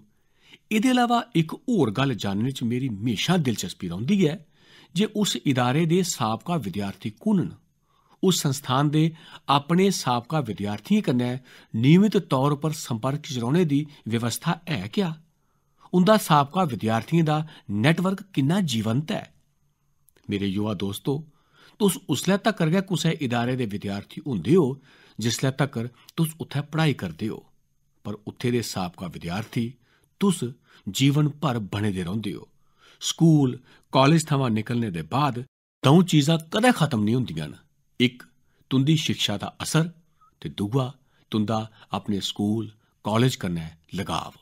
ਇਹਦੇ ਇਲਾਵਾ ਇੱਕ ਹੋਰ ਗੱਲ ਜਾਣਨ ਵਿੱਚ ਮੇਰੀ ਹਮੇਸ਼ਾ ਦਿਲਚਸਪੀ ਰਹਿੰਦੀ ਹੈ ਜੇ ਉਸ ਇਦਾਰੇ ਦੇ ਸਾਬਕਾ ਵਿਦਿਆਰਥੀ ਕੁਨਨ ਉਸ ਸੰਸਥਾਨ ਦੇ ਆਪਣੇ ਸਾਬਕਾ ਵਿਦਿਆਰਥੀਆਂ ਕੰਨੇ ਨਿਯਮਿਤ ਤੌਰ ਉੱਪਰ ਸੰਪਰਕ ਚਰਾਉਣੇ ਦੀ ਵਿਵਸਥਾ ਹੈ ਕਿਆ ਉਹਦਾ ਸਾਬਕਾ ਵਿਦਿਆਰਥੀਆਂ ਦਾ ਨੈਟਵਰਕ ਕਿੰਨਾ ਜੀਵੰਤ ਹੈ ਮੇਰੇ ਯੁਵਾ ਦੋਸਤੋ ਤੁਸ ਉਸਲੇ ਤੱਕ ਗਏ ਕਿਸੇ ਇਦਾਰੇ ਦੇ ਵਿਦਿਆਰਥੀ ਹੁੰਦੇ ਹੋ ਜਿਸਲੇ ਤੱਕ ਤੁਸ ਉੱਥੇ ਪੜ੍ਹਾਈ ਕਰਦੇ ਹੋ ਪਰ ਉੱਥੇ ਦੇ ਸਾਬਕਾ ਵਿਦਿਆਰਥੀ ਤੁਸ ਜੀਵਨ ਭਰ ਬਣੇ ਦੇ ਰਹਿੰਦੇ ਹੋ ਸਕੂਲ ਕਾਲਜ ਥਾਂ ਨਿਕਲਨੇ ਦੇ ਬਾਅਦ ਦੋ ਚੀਜ਼ਾਂ ਕਦੇ ਖਤਮ ਨਹੀਂ ਹੁੰਦੀਆਂ ਇੱਕ ਤੁੰਦੀ ਸਿੱਖਿਆ ਦਾ ਅਸਰ ਤੇ ਦੂਆ ਤੁੰਦਾ ਆਪਣੇ ਸਕੂਲ ਕਾਲਜ ਕਰਨਾ ਲਗਾਵ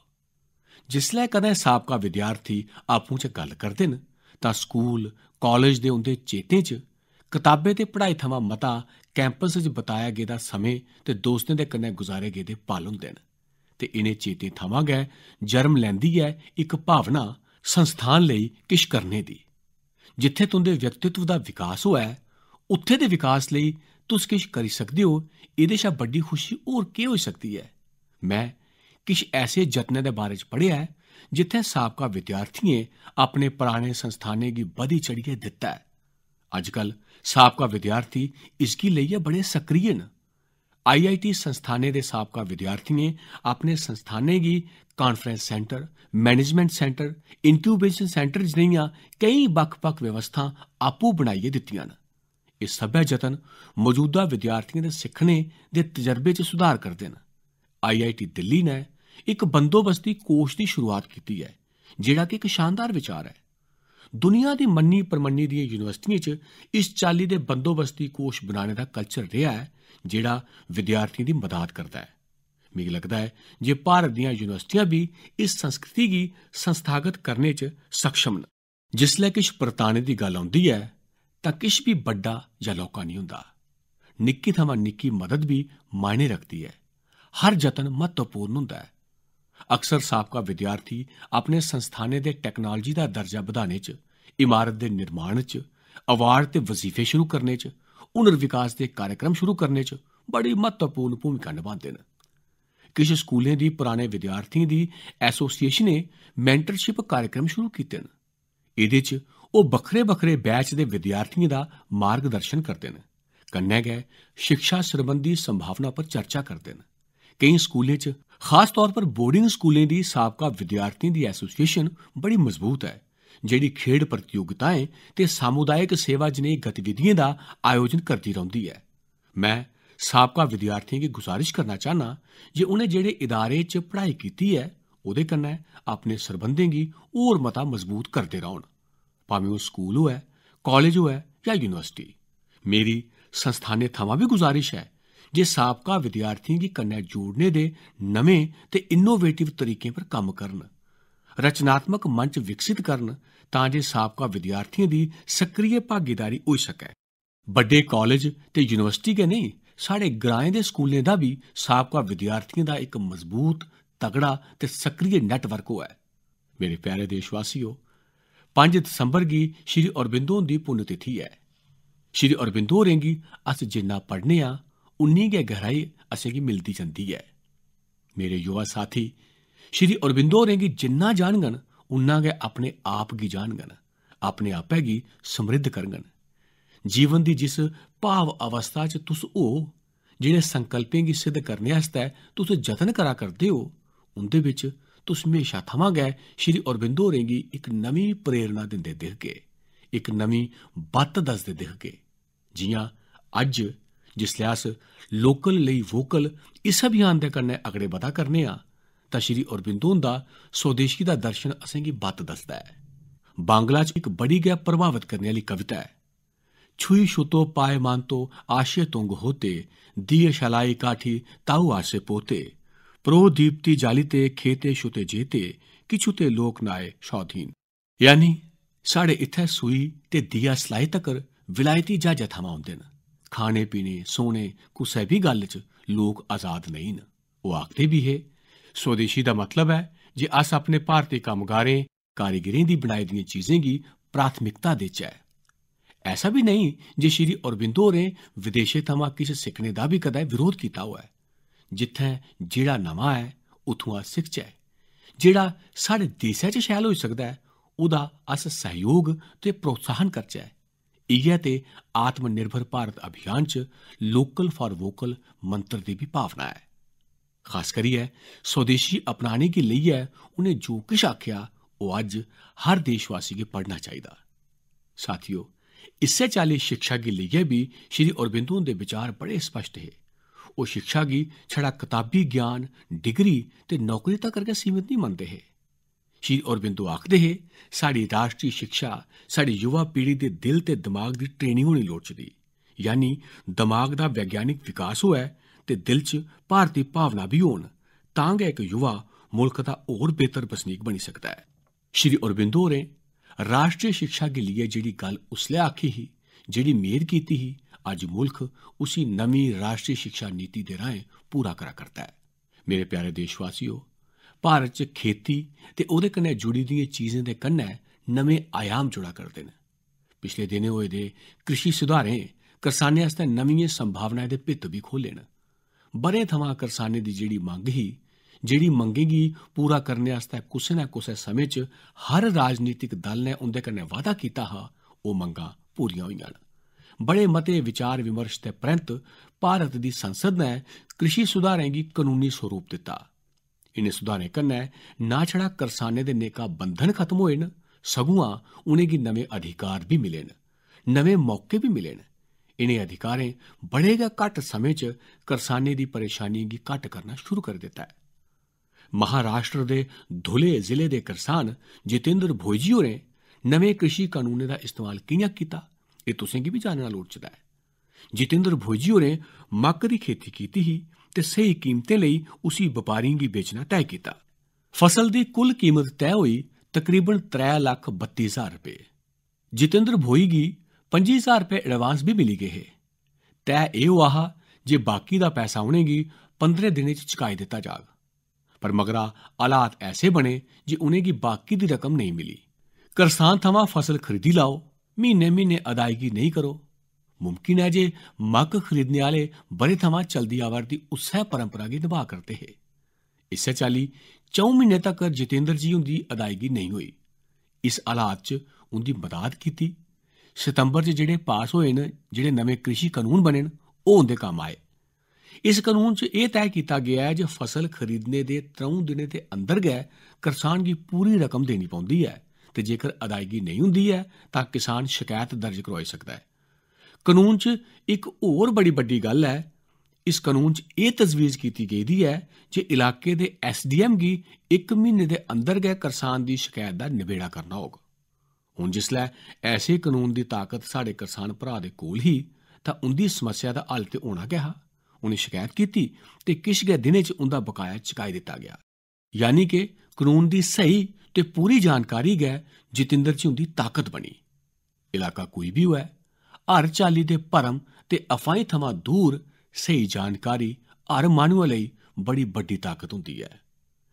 ਜਿਸ ਜਿਸਲੇ ਕਦੇ ਸਾਬਕਾ ਵਿਦਿਆਰਥੀ ਆਪੂੰ ਚ ਗੱਲ ਕਰਦੇ ਨੇ ਤਾਂ ਸਕੂਲ ਕਾਲਜ ਦੇ ਉਹਦੇ ਚੇਤੇ ਚ ਕਿਤਾਬੇ ਤੇ ਪੜ੍ਹਾਈ ਥਮਾ ਮਤਾ ਕੈਂਪਸ ਚ ਬਤਾਇਆ ਗਿਆ ਦਾ ਸਮੇਂ ਤੇ ਦੋਸਤਾਂ ਦੇ ਕੰਨੇ ਗੁਜ਼ਾਰੇ ਗਏ ਦੇ ਪਾਲ ਹੁੰਦੇ ਨੇ ਤੇ ਇਹਨੇ ਚੇਤੇ ਥਮਾ ਗਏ ਜਰਮ ਲੈਂਦੀ ਹੈ ਇੱਕ ਭਾਵਨਾ ਸੰਸਥਾਨ ਲਈ ਕਿਸ਼ ਕਰਨੇ ਦੀ ਜਿੱਥੇ ਤੁੰਦੇ ਵਿਅਕਤੀਤਵ ਦਾ ਵਿਕਾਸ ਹੋਇਆ ਉੱਥੇ ਦੇ ਵਿਕਾਸ ਲਈ ਤੁਸੀਂ ਕਿਸ਼ ਕਰ ਸਕਦੇ ਹੋ ਇਹਦੇ ਸ਼ਾ ਵੱਡੀ ਖੁਸ਼ੀ ਹੋਰ ਕੀ ਹੋ ਸਕਦੀ ਹੈ ਮੈਂ ਕਿਸ ਐਸੇ ਯਤਨਾਂ ਦੇ ਬਾਰੇ ਚ ਪੜਿਆ ਹੈ ਜਿੱਥੇ ਸਾਬਕਾ ਵਿਦਿਆਰਥੀਏ ਆਪਣੇ ਪੁਰਾਣੇ ਸੰਸਥਾਨੇ ਦੀ ਬਦੀ ਚੜੀਏ ਦਿੱਤਾ ਹੈ ਅੱਜਕੱਲ ਸਾਬਕਾ ਵਿਦਿਆਰਥੀ ਇਸ ਕੀ ਲਈ ਬੜੇ ਸਕਰੀਏ न ਆਈਆਈਟੀ ਸੰਸਥਾਨੇ ਦੇ ਸਾਬਕਾ ਵਿਦਿਆਰਥੀਏ ਆਪਣੇ ਸੰਸਥਾਨੇ ਦੀ conference centre management centre incubation centre ਜਿਹੀਆਂ ਕਈ ਵੱਖ-ਵੱਖ ਵਿਵਸਥਾ ਆਪੂ ਬਣਾਈਏ ਦਿੱਤੀਆਂ ਨੇ ਇਹ ਸਭੇ ਯਤਨ ਮੌਜੂਦਾ ਵਿਦਿਆਰਥੀਆਂ ਦੇ ਸਿੱਖਣੇ ਦੇ ਤਜਰਬੇ 'ਚ ਸੁਧਾਰ ਕਰਦੇ ਨੇ ਆਈਆਈਟੀ ਦਿੱਲੀ ਨੇ ਇੱਕ ਬੰਦੋਬਸਤੀ ਕੋਸ਼ ਦੀ ਸ਼ੁਰੂਆਤ ਕੀਤੀ ਹੈ ਜਿਹੜਾ ਕਿ ਇੱਕ ਸ਼ਾਨਦਾਰ ਵਿਚਾਰ ਹੈ ਦੁਨੀਆ ਦੀ ਮੰਨੀ ਪਰਮੰਨੀ ਦੀਆਂ ਯੂਨੀਵਰਸਿਟੀਆਂ 'ਚ ਇਸ ਚਾਲੀ ਦੇ ਬੰਦੋਬਸਤੀ ਕੋਸ਼ ਬਣਾਉਣ ਦਾ ਕਲਚਰ ਰਿਹਾ ਹੈ ਜਿਹੜਾ ਵਿਦਿਆਰਥੀਆਂ ਦੀ ਮਦਦ ਕਰਦਾ ਹੈ ਮੈਨੂੰ ਲੱਗਦਾ ਹੈ ਜੇ ਭਾਰਤ ਦੀਆਂ ਯੂਨੀਵਰਸਿਟੀਆਂ ਵੀ ਇਸ ਸੰਸਕ੍ਰਿਤੀ ਦੀ ਸੰਸਥਾਗਤ ਕਰਨੇ 'ਚ ਸક્ષਮ ਨੇ ਜਿਸ ਲਈ ਕਿਸ ਪ੍ਰਤਾਨੇ ਦੀ ਗੱਲ ਆਉਂਦੀ ਹੈ ਤਾਂ ਕਿਸ਼ ਵੀ ਵੱਡਾ ਜਾਂ ਲੋਕਾ ਨਹੀਂ ਹੁੰਦਾ ਨਿੱਕੀ ਥਾਂ ਨਿੱਕੀ ਮਦਦ ਵੀ ਮਾਇਨੇ ਰੱਖਦੀ ਹੈ ਹਰ ਯਤਨ ਮਹੱਤਵਪੂਰਨ ਹੁੰਦਾ ਹੈ ਅਕਸਰ ਸਾਬਕਾ ਵਿਦਿਆਰਥੀ ਆਪਣੇ ਸੰਸਥਾਨੇ ਦੇ ਟੈਕਨੋਲੋਜੀ ਦਾ ਦਰਜਾ ਵਧਾਣੇ 'ਚ ਇਮਾਰਤ ਦੇ ਨਿਰਮਾਣ 'ਚ ਅਵਾਰਡ ਤੇ ਵਜ਼ੀਫੇ ਸ਼ੁਰੂ ਕਰਨੇ 'ਚ ਉਨਰ ਵਿਕਾਸ ਦੇ ਕਾਰਜਕ੍ਰਮ ਸ਼ੁਰੂ ਕਰਨੇ 'ਚ ਬੜੀ ਮਹੱਤਵਪੂਰਨ ਭੂਮਿਕਾ ਨਿਭਾਉਂਦੇ ਨੇ ਕਿਸ ਸਕੂਲੇ ਦੀ ਪੁਰਾਣੇ ਵਿਦਿਆਰਥੀਆਂ ਦੀ ਐਸੋਸੀਏਸ਼ਨ ਨੇ ਮੈਂਟਰਸ਼ਿਪ ਕਾਰਜਕ੍ਰਮ ਸ਼ੁਰੂ ਕੀਤੇ ਨੇ ਇਹਦੇ 'ਚ ਉਹ ਵੱਖਰੇ-ਵੱਖਰੇ ਬੈਚ ਦੇ ਵਿਦਿਆਰਥੀਆਂ ਦਾ ਮਾਰਗਦਰਸ਼ਨ ਕਰਦੇ ਨੇ ਕੰਨੇ ਗਏ ਸਿੱਖਿਆ ਸੰਬੰਧੀ ਸੰਭਾਵਨਾ ਪਰ ਚਰਚਾ ਕਰਦੇ ਨੇ ਕਈ ਸਕੂਲਾਂ 'ਚ ਖਾਸ ਤੌਰ 'ਤੇ ਬੋਰਡਿੰਗ ਸਕੂਲਾਂ ਦੀ ਸਾਬਕਾ ਵਿਦਿਆਰਥੀ ਦੀ ਐਸੋਸੀਏਸ਼ਨ ਬੜੀ ਮਜ਼ਬੂਤ ਹੈ ਜਿਹੜੀ ਖੇਡ ਪ੍ਰਤੀਯੋਗਤਾਵਾਂ ਤੇ ਸਮੁਦਾਇਕ ਸੇਵਾ ਜਿਹੇ ਗਤੀਵਿਧੀਆਂ ਦਾ ਆਯੋਜਨ ਕਰਦੀ ਰਹਿੰਦੀ ਹੈ ਮੈਂ ਸਾਬਕਾ ਵਿਦਿਆਰਥੀਆਂ ਦੀ ਗੁਜ਼ਾਰਿਸ਼ ਕਰਨਾ ਚਾਹਨਾ ਜੇ ਉਹਨੇ ਜਿਹੜੇ ਇਦਾਰੇ 'ਚ ਪੜ੍ਹਾਈ ਕੀਤੀ ਹੈ ਉਹਦੇ ਕੰਨੇ ਆਪਣੇ ਸਰਬੰਧਾਂ ਦੀ ਹੋਰ ਮਤਾ ਮਜ਼ਬੂਤ ਕਰਦੇ ਰਹਿਣ ਭਾਵੇਂ ਉਹ ਸਕੂਲ ਹੋਵੇ ਕਾਲਜ ਹੋਵੇ ਜਾਂ ਯੂਨੀਵਰਸਿਟੀ ਮੇਰੀ ਸੰਸਥਾਨੇ ਥਾਵਾਂ ਵੀ ਗੁਜ਼ਾਰਿਸ਼ ਹੈ ਜੇ ਸਾਬਕਾ ਵਿਦਿਆਰਥੀਆਂ ਦੀ कन्नै ਜੋੜਨੇ ਦੇ ਨਵੇਂ ਤੇ ਇਨੋਵੇਟਿਵ ਤਰੀਕੇ ਪਰ ਕੰਮ ਕਰਨ ਰਚਨਾਤਮਕ ਮੰਚ ਵਿਕਸਿਤ ਕਰਨ ਤਾਂ ਜੇ ਸਾਬਕਾ ਵਿਦਿਆਰਥੀਆਂ ਦੀ सक्रिय ਭਾਗੀਦਾਰੀ ਹੋ ਸਕੇ ਵੱਡੇ ਕਾਲਜ ਤੇ ਯੂਨੀਵਰਸਿਟੀ ਕੇ ਨਹੀਂ ਸਾਡੇ ਗ੍ਰਾਂਏ ਦੇ ਸਕੂਲਾਂ ਦਾ ਵੀ ਸਾਬਕਾ ਵਿਦਿਆਰਥੀਆਂ ਦਾ ਇੱਕ ਮਜ਼ਬੂਤ ਤਗੜਾ ਤੇ ਸਕਰੀਏ ਨੈਟਵਰਕ ਹੋਇਆ ਮੇਰੇ ਪਿਆਰੇ ਦੇਸ਼ਵਾਸੀਓ 5 ਦਸੰਬਰ ਦੀ ਸ਼੍ਰੀ ਅਰਬਿੰਦੋਂ ਦੀ ਪੁੰਨ ਤਿਥੀ ਹੈ ਸ਼੍ਰੀ ਅਰਬਿੰਦੋ ਰੇਂਗੀ ਅਸ ਜਿੰਨਾ ਪੜਨੇ ਆ ਉਨੀ ਗੇ ਗਹਿਰਾਈ ਅਸੇ ਕੀ ਮਿਲਦੀ ਜਾਂਦੀ ਹੈ ਮੇਰੇ ਯੁਵਾ ਸਾਥੀ ਸ਼੍ਰੀ ਅਰਬਿੰਦੋ ਹੋਰੇ ਕੀ ਜਿੰਨਾ ਜਾਣਗਣ ਉਨਾ ਗੇ ਆਪਣੇ ਆਪ ਕੀ ਜਾਣਗਣ ਆਪਣੇ ਆਪੇ ਕੀ ਸਮਰਿੱਧ ਕਰਨਗਣ ਜੀਵਨ ਦੀ ਜਿਸ ਭਾਵ ਅਵਸਥਾ ਚ ਤੁਸ ਹੋ ਜਿਹੜੇ ਸੰਕਲਪੇ ਕੀ ਸਿੱਧ ਕਰਨੇ ਹਸਤਾ ਤੁਸ ਜਤਨ ਕਰਾ ਕਰਦੇ ਹੋ ਉੰਦੇ ਵਿੱਚ ਤੁਸ ਹਮੇਸ਼ਾ ਥਮਾ ਗਏ ਸ਼੍ਰੀ ਅਰਬਿੰਦੋ ਹੋਰੇ ਕੀ ਇੱਕ ਨਵੀਂ ਪ੍ਰੇਰਣਾ ਦਿੰਦੇ ਦੇਖ ਕੇ ਇੱਕ ਨਵੀਂ ਬੱਤ ਦੱਸਦੇ ਦੇਖ ਕੇ ਜੀਆਂ ਅੱਜ जिसले अस लोकल लेई वोकल इस अभियान दे कन्नै अगड़े बधा करने आं तां श्री अरबिंदो हुंदा स्वदेशी दा दर्शन असेंगी बत्त दसदा ऐ बांग्ला च इक बड़ी गै प्रभावत करने आह्ली कविता ऐ छुई छुतो पाए मानतो आशे तोंग होते दिए शलाई काठी ताऊ आसे पोते प्रो दीप्ति जालिते खेते छुते जेते किछुते लोक नाए शौधीन यानी साढ़े इत्थै सूई ते दिया सलाई तकर विलायती ज्हाजै थमां औंदे न ਖਾਣੇ ਪੀਣੇ ਸੋਨੇ ਕੁਸੇ ਵੀ ਗੱਲ 'ਚ ਲੋਕ ਆਜ਼ਾਦ ਨਹੀਂ ਨ ਉਹ ਆਖਦੇ ਵੀ ਹੈ ਸੋਦੇਸ਼ੀ ਦਾ ਮਤਲਬ ਹੈ ਜੇ ਅਸ ਆਪਣੇ ਭਾਰਤੀ ਕਾਮਗਾਰੇ ਕਾਰੀਗਰੀ ਦੀ ਬਣਾਈ ਦੀਆਂ ਚੀਜ਼ਾਂ ਦੀ ਪ੍ਰਾਥਮਿਕਤਾ ਦੇ ਦੇਚਾ ਐਸਾ ਵੀ ਨਹੀਂ ਜੇ ਸ਼੍ਰੀ ਅਰਵਿੰਦੋ ਰੇ ਵਿਦੇਸ਼ੇ ਤਮਾ ਕਿਸੇ ਸਿੱਖਣੇ ਦਾ ਵੀ ਕਦਾ ਵਿਰੋਧ ਕੀਤਾ ਹੋਇਆ ਹੈ ਜਿੱਥੇ ਜਿਹੜਾ ਨਵਾਂ ਹੈ ਉਥੋਂ ਆ ਸਿੱਖ ਚਾਹੇ ਜਿਹੜਾ ਸਾਡੇ ਦੇਸ਼ਾਂ ਚ ਸ਼ੈਲ ਹੋ ਸਕਦਾ ਹੈ ਉਹਦਾ ਅਸ ਸਹਿਯੋਗ ਤੇ ਪ੍ਰੋਤਸਾਹਨ ਕਰ ਹੈ ਇਗਿਆ ਤੇ ਆਤਮ ਨਿਰਭਰ ਭਾਰਤ ਅਭਿਆਨ 'ਚ ਲੋਕਲ ਫਾਰ ਵੋਕਲ ਮੰਤਰ ਦੀ ਵੀ ਭਾਵਨਾ ਹੈ ਖਾਸ ਕਰੀ ਹੈ ਸਵਦੇਸ਼ੀ ਅਪਣਾਣੇ ਕੇ ਲਈ ਹੈ ਉਹਨੇ ਜੋ ਕੁਝ ਆਖਿਆ ਉਹ ਅੱਜ ਹਰ ਦੇਸ਼ਵਾਸੀ ਕੇ ਪੜਨਾ ਚਾਹੀਦਾ ਸਾਥੀਓ ਇਸੇ ਚਾਲੇ ਸਿੱਖਿਆ के लिए ਵੀ ਸ਼੍ਰੀ ਅਰਬਿੰਦੂਨ ਦੇ ਵਿਚਾਰ ਬੜੇ ਸਪਸ਼ਟ ਹੈ ਉਹ ਸਿੱਖਿਆ ਕੀ ਛੜਾ ਕਿਤਾਬੀ ਗਿਆਨ ਡਿਗਰੀ ਤੇ ਨੌਕਰੀ ਤੱਕ ਕਰਕੇ ਸੀਮਿਤ ਨਹੀਂ ਮੰਨਦੇ ਹੈ ਸ਼੍ਰੀ ਅਰਬਿੰਦੋ ਆਖਦੇ ਹੈ ਸਾਡੀ ਰਾਸ਼ਟਰੀ ਸਿੱਖਿਆ ਸਾਡੀ ਯੁਵਾ ਪੀੜ੍ਹੀ ਦੇ ਦਿਲ ਤੇ ਦਿਮਾਗ ਦੀ ਟ੍ਰੇਨਿੰਗ ਹੋਣੀ ਲੋੜਚਦੀ ਯਾਨੀ ਦਿਮਾਗ ਦਾ ਵਿਗਿਆਨਿਕ ਵਿਕਾਸ ਹੋਇਆ ਤੇ ਦਿਲ 'ਚ ਭਾਰਤੀ ਭਾਵਨਾ ਵੀ ਹੋਣ ਤਾਂ ਕਿ ਇੱਕ ਯੁਵਾ ਮੁਲਕ ਦਾ ਹੋਰ ਬਿਹਤਰ ਵਸਨੀਕ ਬਣ ਸਕਦਾ ਹੈ ਸ਼੍ਰੀ ਅਰਬਿੰਦੋ ਨੇ ਰਾਸ਼ਟਰੀ ਸਿੱਖਿਆ ਦੇ ਲਈ ਜਿਹੜੀ ਗੱਲ ਉਸਲੇ ਆਖੀ ਹੀ ਜਿਹੜੀ ਮੇਰ ਕੀਤੀ ਹੀ ਅੱਜ ਮੁਲਕ ਉਸੀ ਨਵੀਂ ਰਾਸ਼ਟਰੀ ਸਿੱਖਿਆ ਨੀਤੀ ਦੇ ਰਾਹੀਂ ਪੂਰਾ ਕਰਾ ਕਰਤਾ ਹੈ ਮੇਰੇ ਪਿਆਰੇ ਦੇਸ਼ਵਾਸੀਓ ਭਾਰਤ 'ਚ ਖੇਤੀ ਤੇ ਉਹਦੇ ਕੰਨੇ ਜੁੜੀ ਦੀਆਂ ਚੀਜ਼ਾਂ ਦੇ ਕੰਨੇ ਨਵੇਂ ਆਯਾਮ ਜੁੜਾ ਕਰਦੇ ਨੇ ਪਿਛਲੇ ਦਿਨੇ ਹੋਏ ਦੇ ਕ੍ਰਿਸ਼ੀ ਸੁਧਾਰੇ ਕਿਸਾਨਾਂ ਵਾਸਤੇ ਨਵੀਆਂ ਸੰਭਾਵਨਾਵਾਂ ਦੇ ਭਿੱਤ ਵੀ ਖੋਲੇਣ ਬਰੇ ਥਵਾ ਕਿਸਾਨੇ ਦੀ ਜਿਹੜੀ ਮੰਗ ਹੀ ਜਿਹੜੀ ਮੰਗੇਗੀ ਪੂਰਾ ਕਰਨ ਵਾਸਤੇ ਕਿਸੇ ਨਾ ਕਿਸੇ ਸਮੇਂ 'ਚ ਹਰ ਰਾਜਨੀਤਿਕ ਦਲ ਨੇ ਉਹਦੇ ਕੰਨੇ ਵਾਦਾ ਕੀਤਾ ਹਾ ਉਹ ਮੰਗਾ ਪੂਰੀਆਂ ਹੋਈਆਂ ਬੜੇ ਮਤੇ ਵਿਚਾਰ ਵਿਮਰਸ਼ ਤੇ ਪ੍ਰੰਤ ਭਾਰਤ ਦੀ ਸੰਸਦ ਨੇ ਕ੍ਰਿਸ਼ੀ ਸੁਧਾਰਾਂ ਦੀ ਕਾਨੂੰਨੀ ਸਰੂਪ ਦਿੱਤਾ इ'नें सुधारें कन्ने ना छड़ा करसाने दे नेका बंधन खत्म होए न सगुआ सगुआं की नवे अधिकार भी मिले न नवे मौके भी मिले न इनें अधिकारें बड़े गै घट्ट समय च करसाने दी परेशानी की घट्ट करना शुरू कर देता है महाराष्ट्र दे धुले जिले दे करसान जितेंद्र भोईजी होरें नवे कृषि कानूनें दा इस्तेमाल कि'यां कीता एह् की भी जानना लोड़ चदा है जितेंद्र भोजी होरें मक्क दी खेती कीती ही ਤੇ ਸਹੀ ਕੀਮਤੇ ਲਈ ਉਸੇ ਵਪਾਰੀ ਨੂੰ ਵੇਚਣਾ ਤੈਅ ਕੀਤਾ ਫਸਲ ਦੀ ਕੁੱਲ ਕੀਮਤ ਤੈਅ ਹੋਈ ਤਕਰੀਬਨ 3 ਲੱਖ 32000 ਰੁਪਏ ਜਿਤੇਂਦਰ ਭੋਈਗੀ 25000 ਰੁਪਏ ਐਡਵਾਂਸ ਵੀ ਮਿਲੀ ਗਏ ਤੈ ਇਹ ਹੋਆ ਜੇ ਬਾਕੀ ਦਾ ਪੈਸਾ ਉਹਨੇਗੀ 15 ਦਿਨ ਚ ਚੁਕਾਈ ਦਿੱਤਾ ਜਾਗ ਪਰ ਮਗਰਾ ਹਾਲਾਤ ਐਸੇ ਬਣੇ ਜੇ ਉਹਨੇਗੀ ਬਾਕੀ ਦੀ ਰਕਮ ਨਹੀਂ ਮਿਲੀ ਕਰਸਾਂ ਥਵਾ ਫਸਲ ਖਰੀਦੀ ਲਾਓ ਮਹੀਨੇ ਮਹੀਨੇ ਅਦਾਇਗੀ ਨਹੀਂ ਕਰੋ ਮੁਮਕਿਨ ਹੈ ਜੇ ਮੱਕ ਖਰੀਦਨੇ ਵਾਲੇ ਬਰੇ ਥਮਾ ਚਲਦੀ ਆਵਰਦੀ ਉਸੇ ਪਰੰਪਰਾ ਦੀ ਨਿਭਾ ਕਰਦੇ ਹੈ ਇਸੇ ਚਾਲੀ 4 ਮਹੀਨੇ ਤੱਕ ਜਤਿੰਦਰ ਜੀ ਹੁੰਦੀ ਅਦਾਇਗੀ ਨਹੀਂ ਹੋਈ ਇਸ ਹਾਲਾਤ ਚ ਉਹਦੀ ਮਦਦ ਕੀਤੀ ਸਤੰਬਰ ਚ ਜਿਹੜੇ ਪਾਸ ਹੋਏ ਨੇ ਜਿਹੜੇ ਨਵੇਂ ਕ੍ਰਿਸ਼ੀ ਕਾਨੂੰਨ ਬਣੇ ਨੇ ਉਹ ਹੁੰਦੇ ਕੰਮ ਆਏ ਇਸ ਕਾਨੂੰਨ ਚ ਇਹ ਤੈਅ ਕੀਤਾ ਗਿਆ ਹੈ ਜੇ ਫਸਲ ਖਰੀਦਨੇ ਦੇ 3 ਦਿਨੇ ਦੇ ਅੰਦਰ ਗਏ ਕਿਸਾਨ ਦੀ ਪੂਰੀ ਰਕਮ ਦੇਣੀ ਪਉਂਦੀ ਹੈ ਤੇ ਜੇਕਰ ਅਦਾਇਗੀ ਨਹੀਂ ਹੁੰਦੀ ਹੈ ਤਾਂ ਕਿਸਾਨ ਸ਼ਿਕਾਇਤ ਦਰਜ ਕਰਵਾ ਸਕਦਾ ਹੈ ਕਾਨੂੰਨ 'ਚ ਇੱਕ ਹੋਰ ਬੜੀ ਵੱਡੀ ਗੱਲ ਹੈ ਇਸ ਕਾਨੂੰਨ 'ਚ ਇਹ ਤਜਵੀਜ਼ ਕੀਤੀ ਗਈ ਦੀ ਹੈ ਕਿ ਇਲਾਕੇ ਦੇ ਐਸਡੀਐਮ ਗੀ 1 ਮਹੀਨੇ ਦੇ ਅੰਦਰ ਗਏ ਕਿਸਾਨ ਦੀ ਸ਼ਿਕਾਇਤ ਦਾ ਨਿਬੇੜਾ ਕਰਨਾ ਹੋਗਾ ਹੁਣ ਜਿਸ ਲੈ ਐਸੇ ਕਾਨੂੰਨ ਦੀ ਤਾਕਤ ਸਾਡੇ ਕਿਸਾਨ ਭਰਾ ਦੇ ਕੋਲ ਹੀ ਤਾਂ ਉਹਦੀ ਸਮੱਸਿਆ ਦਾ ਹੱਲ ਤੇ ਹੋਣਾ ਗਿਆ ਉਹਨੇ ਸ਼ਿਕਾਇਤ ਕੀਤੀ ਤੇ ਕਿਛ ਗਏ ਦਿਨੇ 'ਚ ਉਹਦਾ ਬਕਾਇਆ ਚੁਕਾਈ ਦਿੱਤਾ ਗਿਆ ਯਾਨੀ ਕਿ ਕਾਨੂੰਨ ਦੀ ਸਹੀ ਤੇ ਪੂਰੀ ਜਾਣਕਾਰੀ ਗਏ ਜਤਿੰਦਰ ਜੀ ਉਹਦੀ ਤਾਕਤ ਬਣੀ ਇਲਾਕਾ ਕੋਈ ਵੀ ਹੋਇਆ ਹਰ ਚਾਲੀ ਦੇ ਭਰਮ ਤੇ ਅਫਾਈ ਥਮਾ ਦੂਰ ਸਹੀ ਜਾਣਕਾਰੀ ਹਰ ਮਾਨਵ ਲਈ ਬੜੀ ਵੱਡੀ ਤਾਕਤ ਹੁੰਦੀ ਹੈ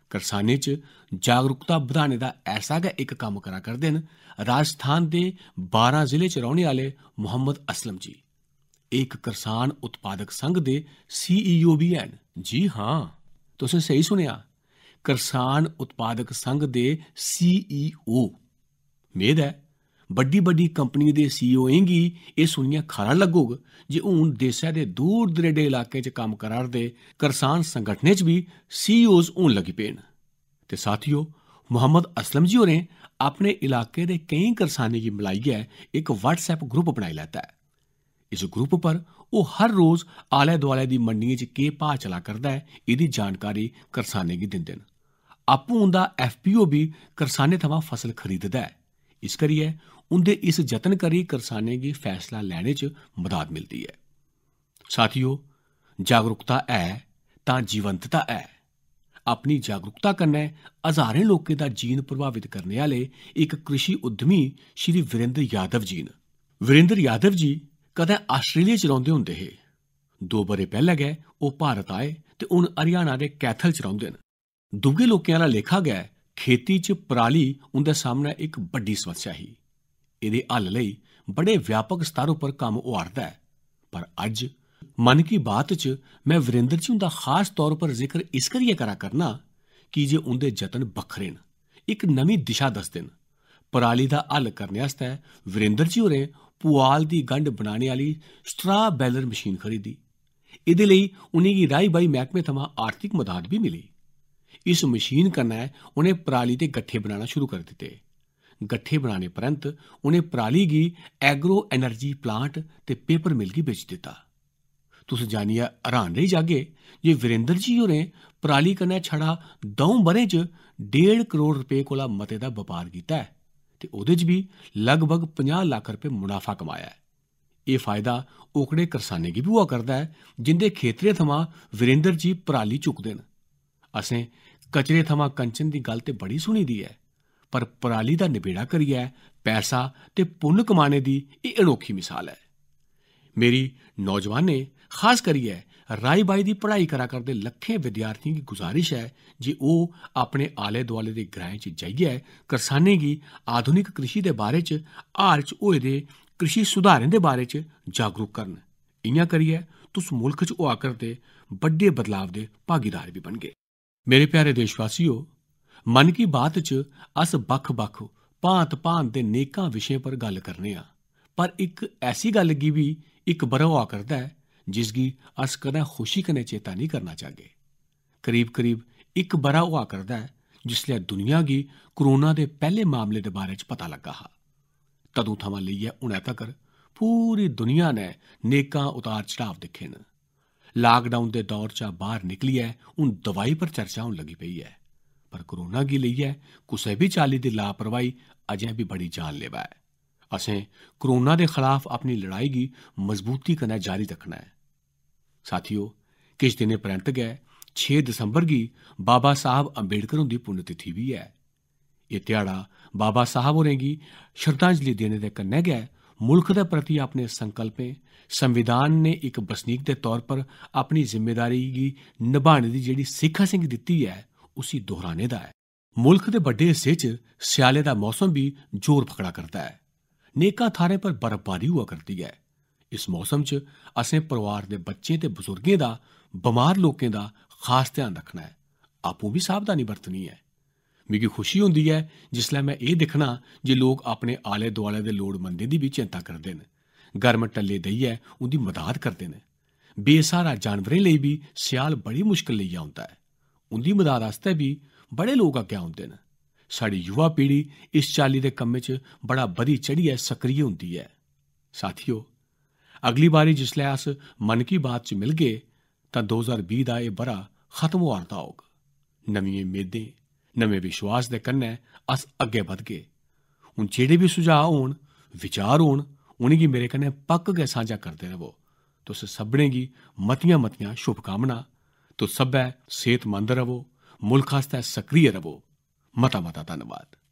ਕਰਸਾਨੇ 'ਚ ਜਾਗਰੂਕਤਾ ਵਧਾਣੇ ਦਾ ਐਸਾ ਗਾ ਇੱਕ ਕੰਮ ਕਰਾ ਕਰਦੇ ਨੇ ਰਾਜਸਥਾਨ ਦੇ 12 ਜ਼ਿਲ੍ਹੇ 'ਚ ਰਹਿਣ ਵਾਲੇ ਮੁਹੰਮਦ ਅਸਲਮ ਜੀ ਇੱਕ ਕਿਸਾਨ ਉਤਪਾਦਕ ਸੰਘ ਦੇ ਸੀਈਓ e ਵੀ ਹਨ ਜੀ ਹਾਂ ਤੁਸੀਂ ਸਹੀ ਸੁਣਿਆ ਕਿਸਾਨ ਉਤਪਾਦਕ ਸੰਘ ਦੇ ਸੀਈਓ e ਮੇਦ ਹੈ ਵੱਡੀ ਵੱਡੀ ਕੰਪਨੀ ਦੇ ਸੀਈਓ ਇੰਗੀ e ਇਹ ਸੁਣੀਆਂ ਖਰਾ ਲੱਗੋਗ ਜੇ ਹੁਣ ਦੇਸ਼ਾਂ ਦੇ ਦੂਰ ਦਰੇਡੇ ਇਲਾਕੇ 'ਚ ਕੰਮ ਕਰਾਰ ਦੇ ਕਿਸਾਨ ਸੰਗਠਨੇ 'ਚ ਵੀ ਸੀਈਓਜ਼ e ਹੁਣ ਲੱਗੀ ਪੈਣ ਤੇ ਸਾਥੀਓ ਮੁਹੰਮਦ ਅਸਲਮ ਜੀ ਹੋਰੇ ਆਪਣੇ ਇਲਾਕੇ ਦੇ ਕਈ ਕਿਸਾਨੀ ਦੀ ਮਲਾਈ ਹੈ ਇੱਕ ਵਟਸਐਪ ਗਰੁੱਪ ਬਣਾਈ ਲੈਤਾ ਹੈ ਇਸ ਗਰੁੱਪ ਪਰ ਉਹ ਹਰ ਰੋਜ਼ ਆਲੇ ਦੁਆਲੇ ਦੀ ਮੰਡੀਆਂ 'ਚ ਕੀ ਭਾਅ ਚਲਾ ਕਰਦਾ ਹੈ ਇਹਦੀ ਜਾਣਕਾਰੀ ਕਿਸਾਨੇ ਕੀ ਦਿੰਦੇ ਨੇ ਆਪੂ ਹੁੰਦਾ ਐਫਪੀਓ ਵੀ ਕਿਸਾਨੇ ਤੋਂ ਫਸਲ ਖਰੀਦਦਾ ਹੈ ਇਸ ਕਰੀਏ ਉਹਦੇ ਇਸ ਯਤਨ ਕਰੀ ਕਿਸਾਨੇ ਕੀ ਫੈਸਲਾ ਲੈਣੇ ਚ ਮਦਦ ਮਿਲਦੀ ਹੈ ਸਾਥੀਓ ਜਾਗਰੂਕਤਾ ਹੈ ਤਾਂ ਜੀਵੰਤਤਾ ਹੈ ਆਪਣੀ ਜਾਗਰੂਕਤਾ ਕਰਨੇ ਹਜ਼ਾਰੇ ਲੋਕੇ ਦਾ ਜੀਨ ਪ੍ਰਭਾਵਿਤ ਕਰਨ ਵਾਲੇ ਇੱਕ ਕ੍ਰਿਸ਼ੀ ਉਦਮੀ ਸ਼੍ਰੀ ਵਿਰਿੰਦਰ ਯਾਦਵ ਜੀ ਨ ਵਿਰਿੰਦਰ ਯਾਦਵ ਜੀ ਕਦੇ ਆਸਟ੍ਰੇਲੀਆ ਚ ਰਹਿੰਦੇ ਹੁੰਦੇ ਹੈ ਦੋ ਬਰੇ ਪਹਿਲਾਂ ਗਏ ਉਹ ਭਾਰਤ ਆਏ ਤੇ ਹੁਣ ਹਰਿਆਣਾ ਦੇ ਕੈਥਲ ਚ ਰਹਿੰਦੇ ਨੇ ਦੁੱਗੇ ਲੋਕਿਆਂ ਦਾ ਲੇਖਾ ਗਿਆ ਖੇਤੀ 'ਚ ਪ੍ਰਾਲੀ ਉਹਦੇ ਸਾਹਮਣੇ ਇੱਕ ਵੱਡੀ ਸਮੱਸਿਆ ਹੀ ਇਹਦੇ ਹੱਲ ਲਈ ਬੜੇ ਵਿਆਪਕ ਸਤਰ ਉੱਪਰ ਕੰਮ ਉਹਾਰਦਾ ਹੈ ਪਰ ਅੱਜ ਮਨ ਕੀ ਬਾਤ 'ਚ ਮੈਂ ਵਿਰਿੰਦਰ ਜੀ ਦਾ ਖਾਸ ਤੌਰ ਪਰ ਜ਼ਿਕਰ ਇਸ ਕਰੀਏ ਕਰਾ ਕਰਨਾ ਕਿ ਜੇ ਉਹਦੇ ਯਤਨ ਵੱਖਰੇ ਨੇ ਇੱਕ ਨਵੀਂ ਦਿਸ਼ਾ ਦੱਸ ਦੇਣ ਪ੍ਰਾਲੀ ਦਾ ਹੱਲ ਕਰਨ ਵਾਸਤੇ ਵਿਰਿੰਦਰ ਜੀ ਹੋਰੇ ਪੁਆਲ ਦੀ ਗੰਢ ਬਣਾਉਣ ਵਾਲੀ ਸਟਰਾ ਬੈਲਰ ਮਸ਼ੀਨ ਖਰੀਦੀ ਇਹਦੇ ਲਈ ਉਨੀ ਦੀ ਰਾਈ ਬਾਈ ਮਹਿਕਮੇ ਥਮਾ ਆਰਥਿਕ ਮਦਦ ਵੀ ਮਿਲੀ ਇਸ ਮਸ਼ੀਨ ਕਨੇ ਉਹਨੇ ਪ੍ਰਾਲੀ ਤੇ ਗੱਠੇ ਬਣਾਉਣਾ ਸ਼ੁਰੂ ਕਰ ਦਿੱਤੇ ਗੱਠੇ ਬਣਾਣੇ ਪਰੰਤ ਉਹਨੇ ਪ੍ਰਾਲੀ ਗੀ ਐਗਰੋ એનર્ਜੀ ਪਲਾਂਟ ਤੇ ਪੇਪਰ ਮਿਲ ਗੀ ਵੇਚ ਦਿੱਤਾ ਤੁਸੀਂ ਜਾਣੀਆ ਹੈਰਾਨ ਰਹਿ ਜਾਗੇ ਜੇ ਵਿਰਿੰਦਰ ਜੀ ਹੋਰੇ ਪ੍ਰਾਲੀ ਕਨੇ ਛੜਾ ਦੋਂ ਬਰੇ ਚ 1.5 ਕਰੋੜ ਰੁਪਏ ਕੋਲਾ ਮਤੇ ਦਾ ਵਪਾਰ ਕੀਤਾ ਹੈ ਤੇ ਉਹਦੇ ਚ ਵੀ ਲਗਭਗ 50 ਲੱਖ ਰੁਪਏ ਮੁਨਾਫਾ ਕਮਾਇਆ ਹੈ ਇਹ ਫਾਇਦਾ ਓਕੜੇ ਕਿਸਾਨੇ ਕੀ ਬੂਆ ਕਰਦਾ ਹੈ ਜਿੰਦੇ ਖੇਤਰੇ ਥਮਾ ਵਿਰਿੰਦਰ ਜੀ ਪ੍ਰਾਲੀ ਚੁੱਕਦੇ ਨੇ ਅਸੀਂ ਕਚਰੇ ਥਮਾ ਕੰਚਨ ਦੀ ਗੱਲ ਤੇ ਬੜੀ ਸੁਣੀ ਦੀ ਐ ਪਰ ਪਰਾਲੀ ਦਾ ਨਿਬੇੜਾ ਕਰੀਐ ਪੈਸਾ ਤੇ ਪੁੰਨ ਕਮਾਣੇ ਦੀ ਇਹ ਅਨੋਖੀ ਮਿਸਾਲ ਹੈ ਮੇਰੀ ਨੌਜਵਾਨੇ ਖਾਸ ਰਾਈ ਬਾਈ ਦੀ ਪੜ੍ਹਾਈ ਕਰਾ ਕਰਦੇ ਲੱਖੇ ਵਿਦਿਆਰਥੀਆਂ ਦੀ ਗੁਜ਼ਾਰਿਸ਼ ਹੈ ਜੇ ਉਹ ਆਪਣੇ ਆਲੇ ਦੁਆਲੇ ਦੇ ਗ੍ਰਾਂ 'ਚ ਜਾਈਏ ਕਿਸਾਨੇ ਕੀ ਆਧੁਨਿਕ ਕ੍ਰਿਸ਼ੀ ਦੇ ਬਾਰੇ 'ਚ ਹਾਲ 'ਚ ਹੋਏ ਦੇ ਕ੍ਰਿਸ਼ੀ ਸੁਧਾਰਨ ਦੇ ਬਾਰੇ 'ਚ ਜਾਗਰੂਕ ਕਰਨ ਇੰਿਆ ਕਰੀਏ ਤੁਸ ਮੁਲਕ 'ਚ ਉਹ ਆਕਰ ਦੇ ਵੱਡੇ ਬਦਲਾਅ ਦੇ ਭਾਗੀਦਾਰ ਵੀ ਬਣ ਗਏ ਮੇਰੇ ਪਿਆਰੇ ਦੇਸ਼ਵਾਸੀਓ ਮਨ ਕੀ ਬਾਤ 'ਚ ਅਸ ਬਖ-ਬਖ ਭਾਂਤ-ਭਾਂਤ ਦੇ ਨੇਕਾਂ ਵਿਸ਼ੇ ਪਰ ਗੱਲ ਕਰਨੇ ਆ ਪਰ ਇੱਕ ਐਸੀ ਗੱਲ ਕੀ ਵੀ ਇੱਕ ਬਰਵਾ ਕਰਦਾ ਹੈ ਜਿਸ ਦੀ ਅਸ ਕਦੇ ਖੁਸ਼ੀ ਕਨੇ ਚੇਤਾ ਨਹੀਂ ਕਰਨਾ ਚਾਹਗੇ ਕਰੀਬ-ਕਰੀਬ ਇੱਕ ਬਰਵਾ ਕਰਦਾ ਹੈ ਜਿਸ ਲਈ ਦੁਨੀਆ ਦੀ ਕਰੋਨਾ ਦੇ ਪਹਿਲੇ ਮਾਮਲੇ ਦੇ ਬਾਰੇ 'ਚ ਪਤਾ ਲੱਗਾ ਹਾ ਤਦੋਂ ਥਾਂ ਲਈਏ ਹੈ ਉਹਨਾਂ ਤੱਕ ਪੂਰੀ ਦੁਨੀਆ ਨੇ ਨੇਕਾਂ ਉਤਾਰ ਚੜਾਵ ਦੇਖੇ ਨੇ ਲਾਕਡਾਊਨ ਦੇ ਦੌਰ ਚਾ ਬਾਹਰ ਨਿਕਲੀ ਹੈ ਉਹ ਦਵਾਈ ਪਰ ਚਰਚਾ ਹੋਣ ਲੱਗੀ ਪਈ ਹੈ ਪਰ ਕਰੋਨਾ ਕੀ ਲਈ ਹੈ ਕੁਸੇ ਵੀ ਚਾਲੀ ਦੀ ਲਾਪਰਵਾਹੀ ਅਜੇ ਵੀ ਬੜੀ ਜਾਨ ਲੈਵਾ ਹੈ ਅਸੀਂ ਕਰੋਨਾ ਦੇ ਖਿਲਾਫ ਆਪਣੀ ਲੜਾਈ ਦੀ ਮਜ਼ਬੂਤੀ ਕਰਨਾ ਜਾਰੀ ਰੱਖਣਾ ਹੈ ਸਾਥੀਓ ਕਿਛ ਦਿਨੇ ਪ੍ਰੰਤ ਗਏ 6 ਦਸੰਬਰ ਦੀ ਬਾਬਾ ਸਾਹਿਬ ਅੰਬੇਡਕਰ ਹੁੰਦੀ ਪੁੰਨ ਤਿਥੀ ਵੀ ਹੈ ਇਹ ਦਿਹਾੜਾ ਬਾਬਾ ਸਾਹਿਬ ਹੋਰੇਗੀ ਸ਼ਰਧਾਂਜਲੀ ਦੇਣ ਦੇ ਕੰਨੇ ਗਿਆ ਮੁਲਕ ਦੇ ਪ੍ਰਤੀ ਆਪਣੇ ਸੰਕਲਪੇ ਸੰਵਿਧਾਨ ਨੇ ਇੱਕ ਵਸਨੀਕ ਦੇ ਤੌਰ ਪਰ ਆਪਣੀ ਜ਼ਿੰਮੇਵਾਰੀ ਦੀ ਨਿਭਾਣ ਦੀ ਜਿਹੜੀ ਸਿੱਖਾ ਸਿੰਘ ਦਿੱਤੀ ਹੈ ਉਸੇ ਦੁਹਰਾਣੇ ਦਾ ਹੈ ਮੁਲਕ ਦੇ ਵੱਡੇ ਹਿੱਸੇ 'ਚ ਸਿਆਲੇ ਦਾ ਮੌਸਮ ਵੀ ਜ਼ੋਰ ਫਕੜਾ ਕਰਦਾ ਹੈ ਨੇਕਾ ਥਾਰੇ ਪਰ ਬਰਫ਼ਬਾਰੀ ਹੁਆ ਕਰਦੀ ਹੈ ਇਸ ਮੌਸਮ 'ਚ ਅਸੀਂ ਪਰਿਵਾਰ ਦੇ ਬੱਚੇ ਤੇ ਬਜ਼ੁਰਗੇ ਦਾ ਬਿਮਾਰ ਲੋਕਾਂ ਦਾ ਖਾਸ ਧਿਆਨ ਰੱਖਣਾ ਹੈ ਆਪੋ ਵੀ ਸਾਵਧਾਨੀ ਵਰਤਣੀ ਹੈ ਮਿਗੀ ਖੁਸ਼ੀ ਹੁੰਦੀ ਹੈ ਜਿਸਲੇ ਮੈਂ ਇਹ ਦੇਖਣਾ ਜੇ ਲੋਕ ਆਪਣੇ ਆਲੇ ਦੁਆਲੇ ਦੇ ਲੋੜਮੰਦੇ ਦੀ ਵੀ ਚਿੰਤਾ ਕਰਦੇ ਨੇ ਗਰਮ ਟੱਲੇ ਦਈਏ ਉਹਦੀ ਮਦਦ ਕਰਦੇ ਨੇ ਬੇਸਹਾਰਾ ਜਾਨਵਰਾਂ ਲਈ ਵੀ ਸਿਆਲ ਬੜੀ ਮੁਸ਼ਕਲ ਲਈ ਆਉਂਦਾ ਹੈ ਉਹਦੀ ਮਦਦ ਵਾਸਤੇ ਵੀ ਬੜੇ ਲੋਕ ਅੱਗੇ ਆਉਂਦੇ ਨੇ ਸਾਡੀ ਯੁਵਾ ਪੀੜ੍ਹੀ ਇਸ ਚਾਲੀ ਦੇ ਕੰਮ ਵਿੱਚ ਬੜਾ ਵਧੀ ਚੜੀ ਹੈ ਸਕਰੀਏ ਹੁੰਦੀ ਹੈ ਸਾਥੀਓ ਅਗਲੀ ਵਾਰੀ ਜਿਸ ਲਈ ਅਸ ਮਨ ਕੀ ਬਾਤ ਚ ਮਿਲ ਗਏ ਤਾਂ 2020 ਦਾ ਇਹ ਬਰਾ ਖਤਮ ਹੋ ਆਰਦਾ ਹੋਗਾ ਨਵੀਆਂ ਮੇਦੇ ਨਵੇਂ ਵਿਸ਼ਵਾਸ ਦੇ ਕੰਨੇ ਅਸ ਅੱਗੇ ਵਧ ਗਏ ਹੁਣ ਜਿਹੜੇ ਵੀ ਸੁਝਾਅ ਹੋਣ ਵਿਚਾਰ ਹੋਣ ਉਨ੍ਹਾਂ ਕੀ ਮੇਰੇ ਕੰਨੇ ਪੱਕ ਕੇ ਸਾਂਝਾ ਕਰਦੇ ਰਹੋ ਤੁਸੀਂ ਸਭਨੇ ਕੀ ਮਤੀਆਂ ਮਤੀਆਂ ਸ਼ੁਭ ਕਾਮਨਾ ਤੋ ਸਭੈ ਸਿਹਤਮੰਦ ਰਹੋ ਮੁਲਕ ਵਾਸਤੇ ਸਕਰੀਏ ਰਹੋ ਮਤਾ ਮਤਾ ਧੰਨਵਾਦ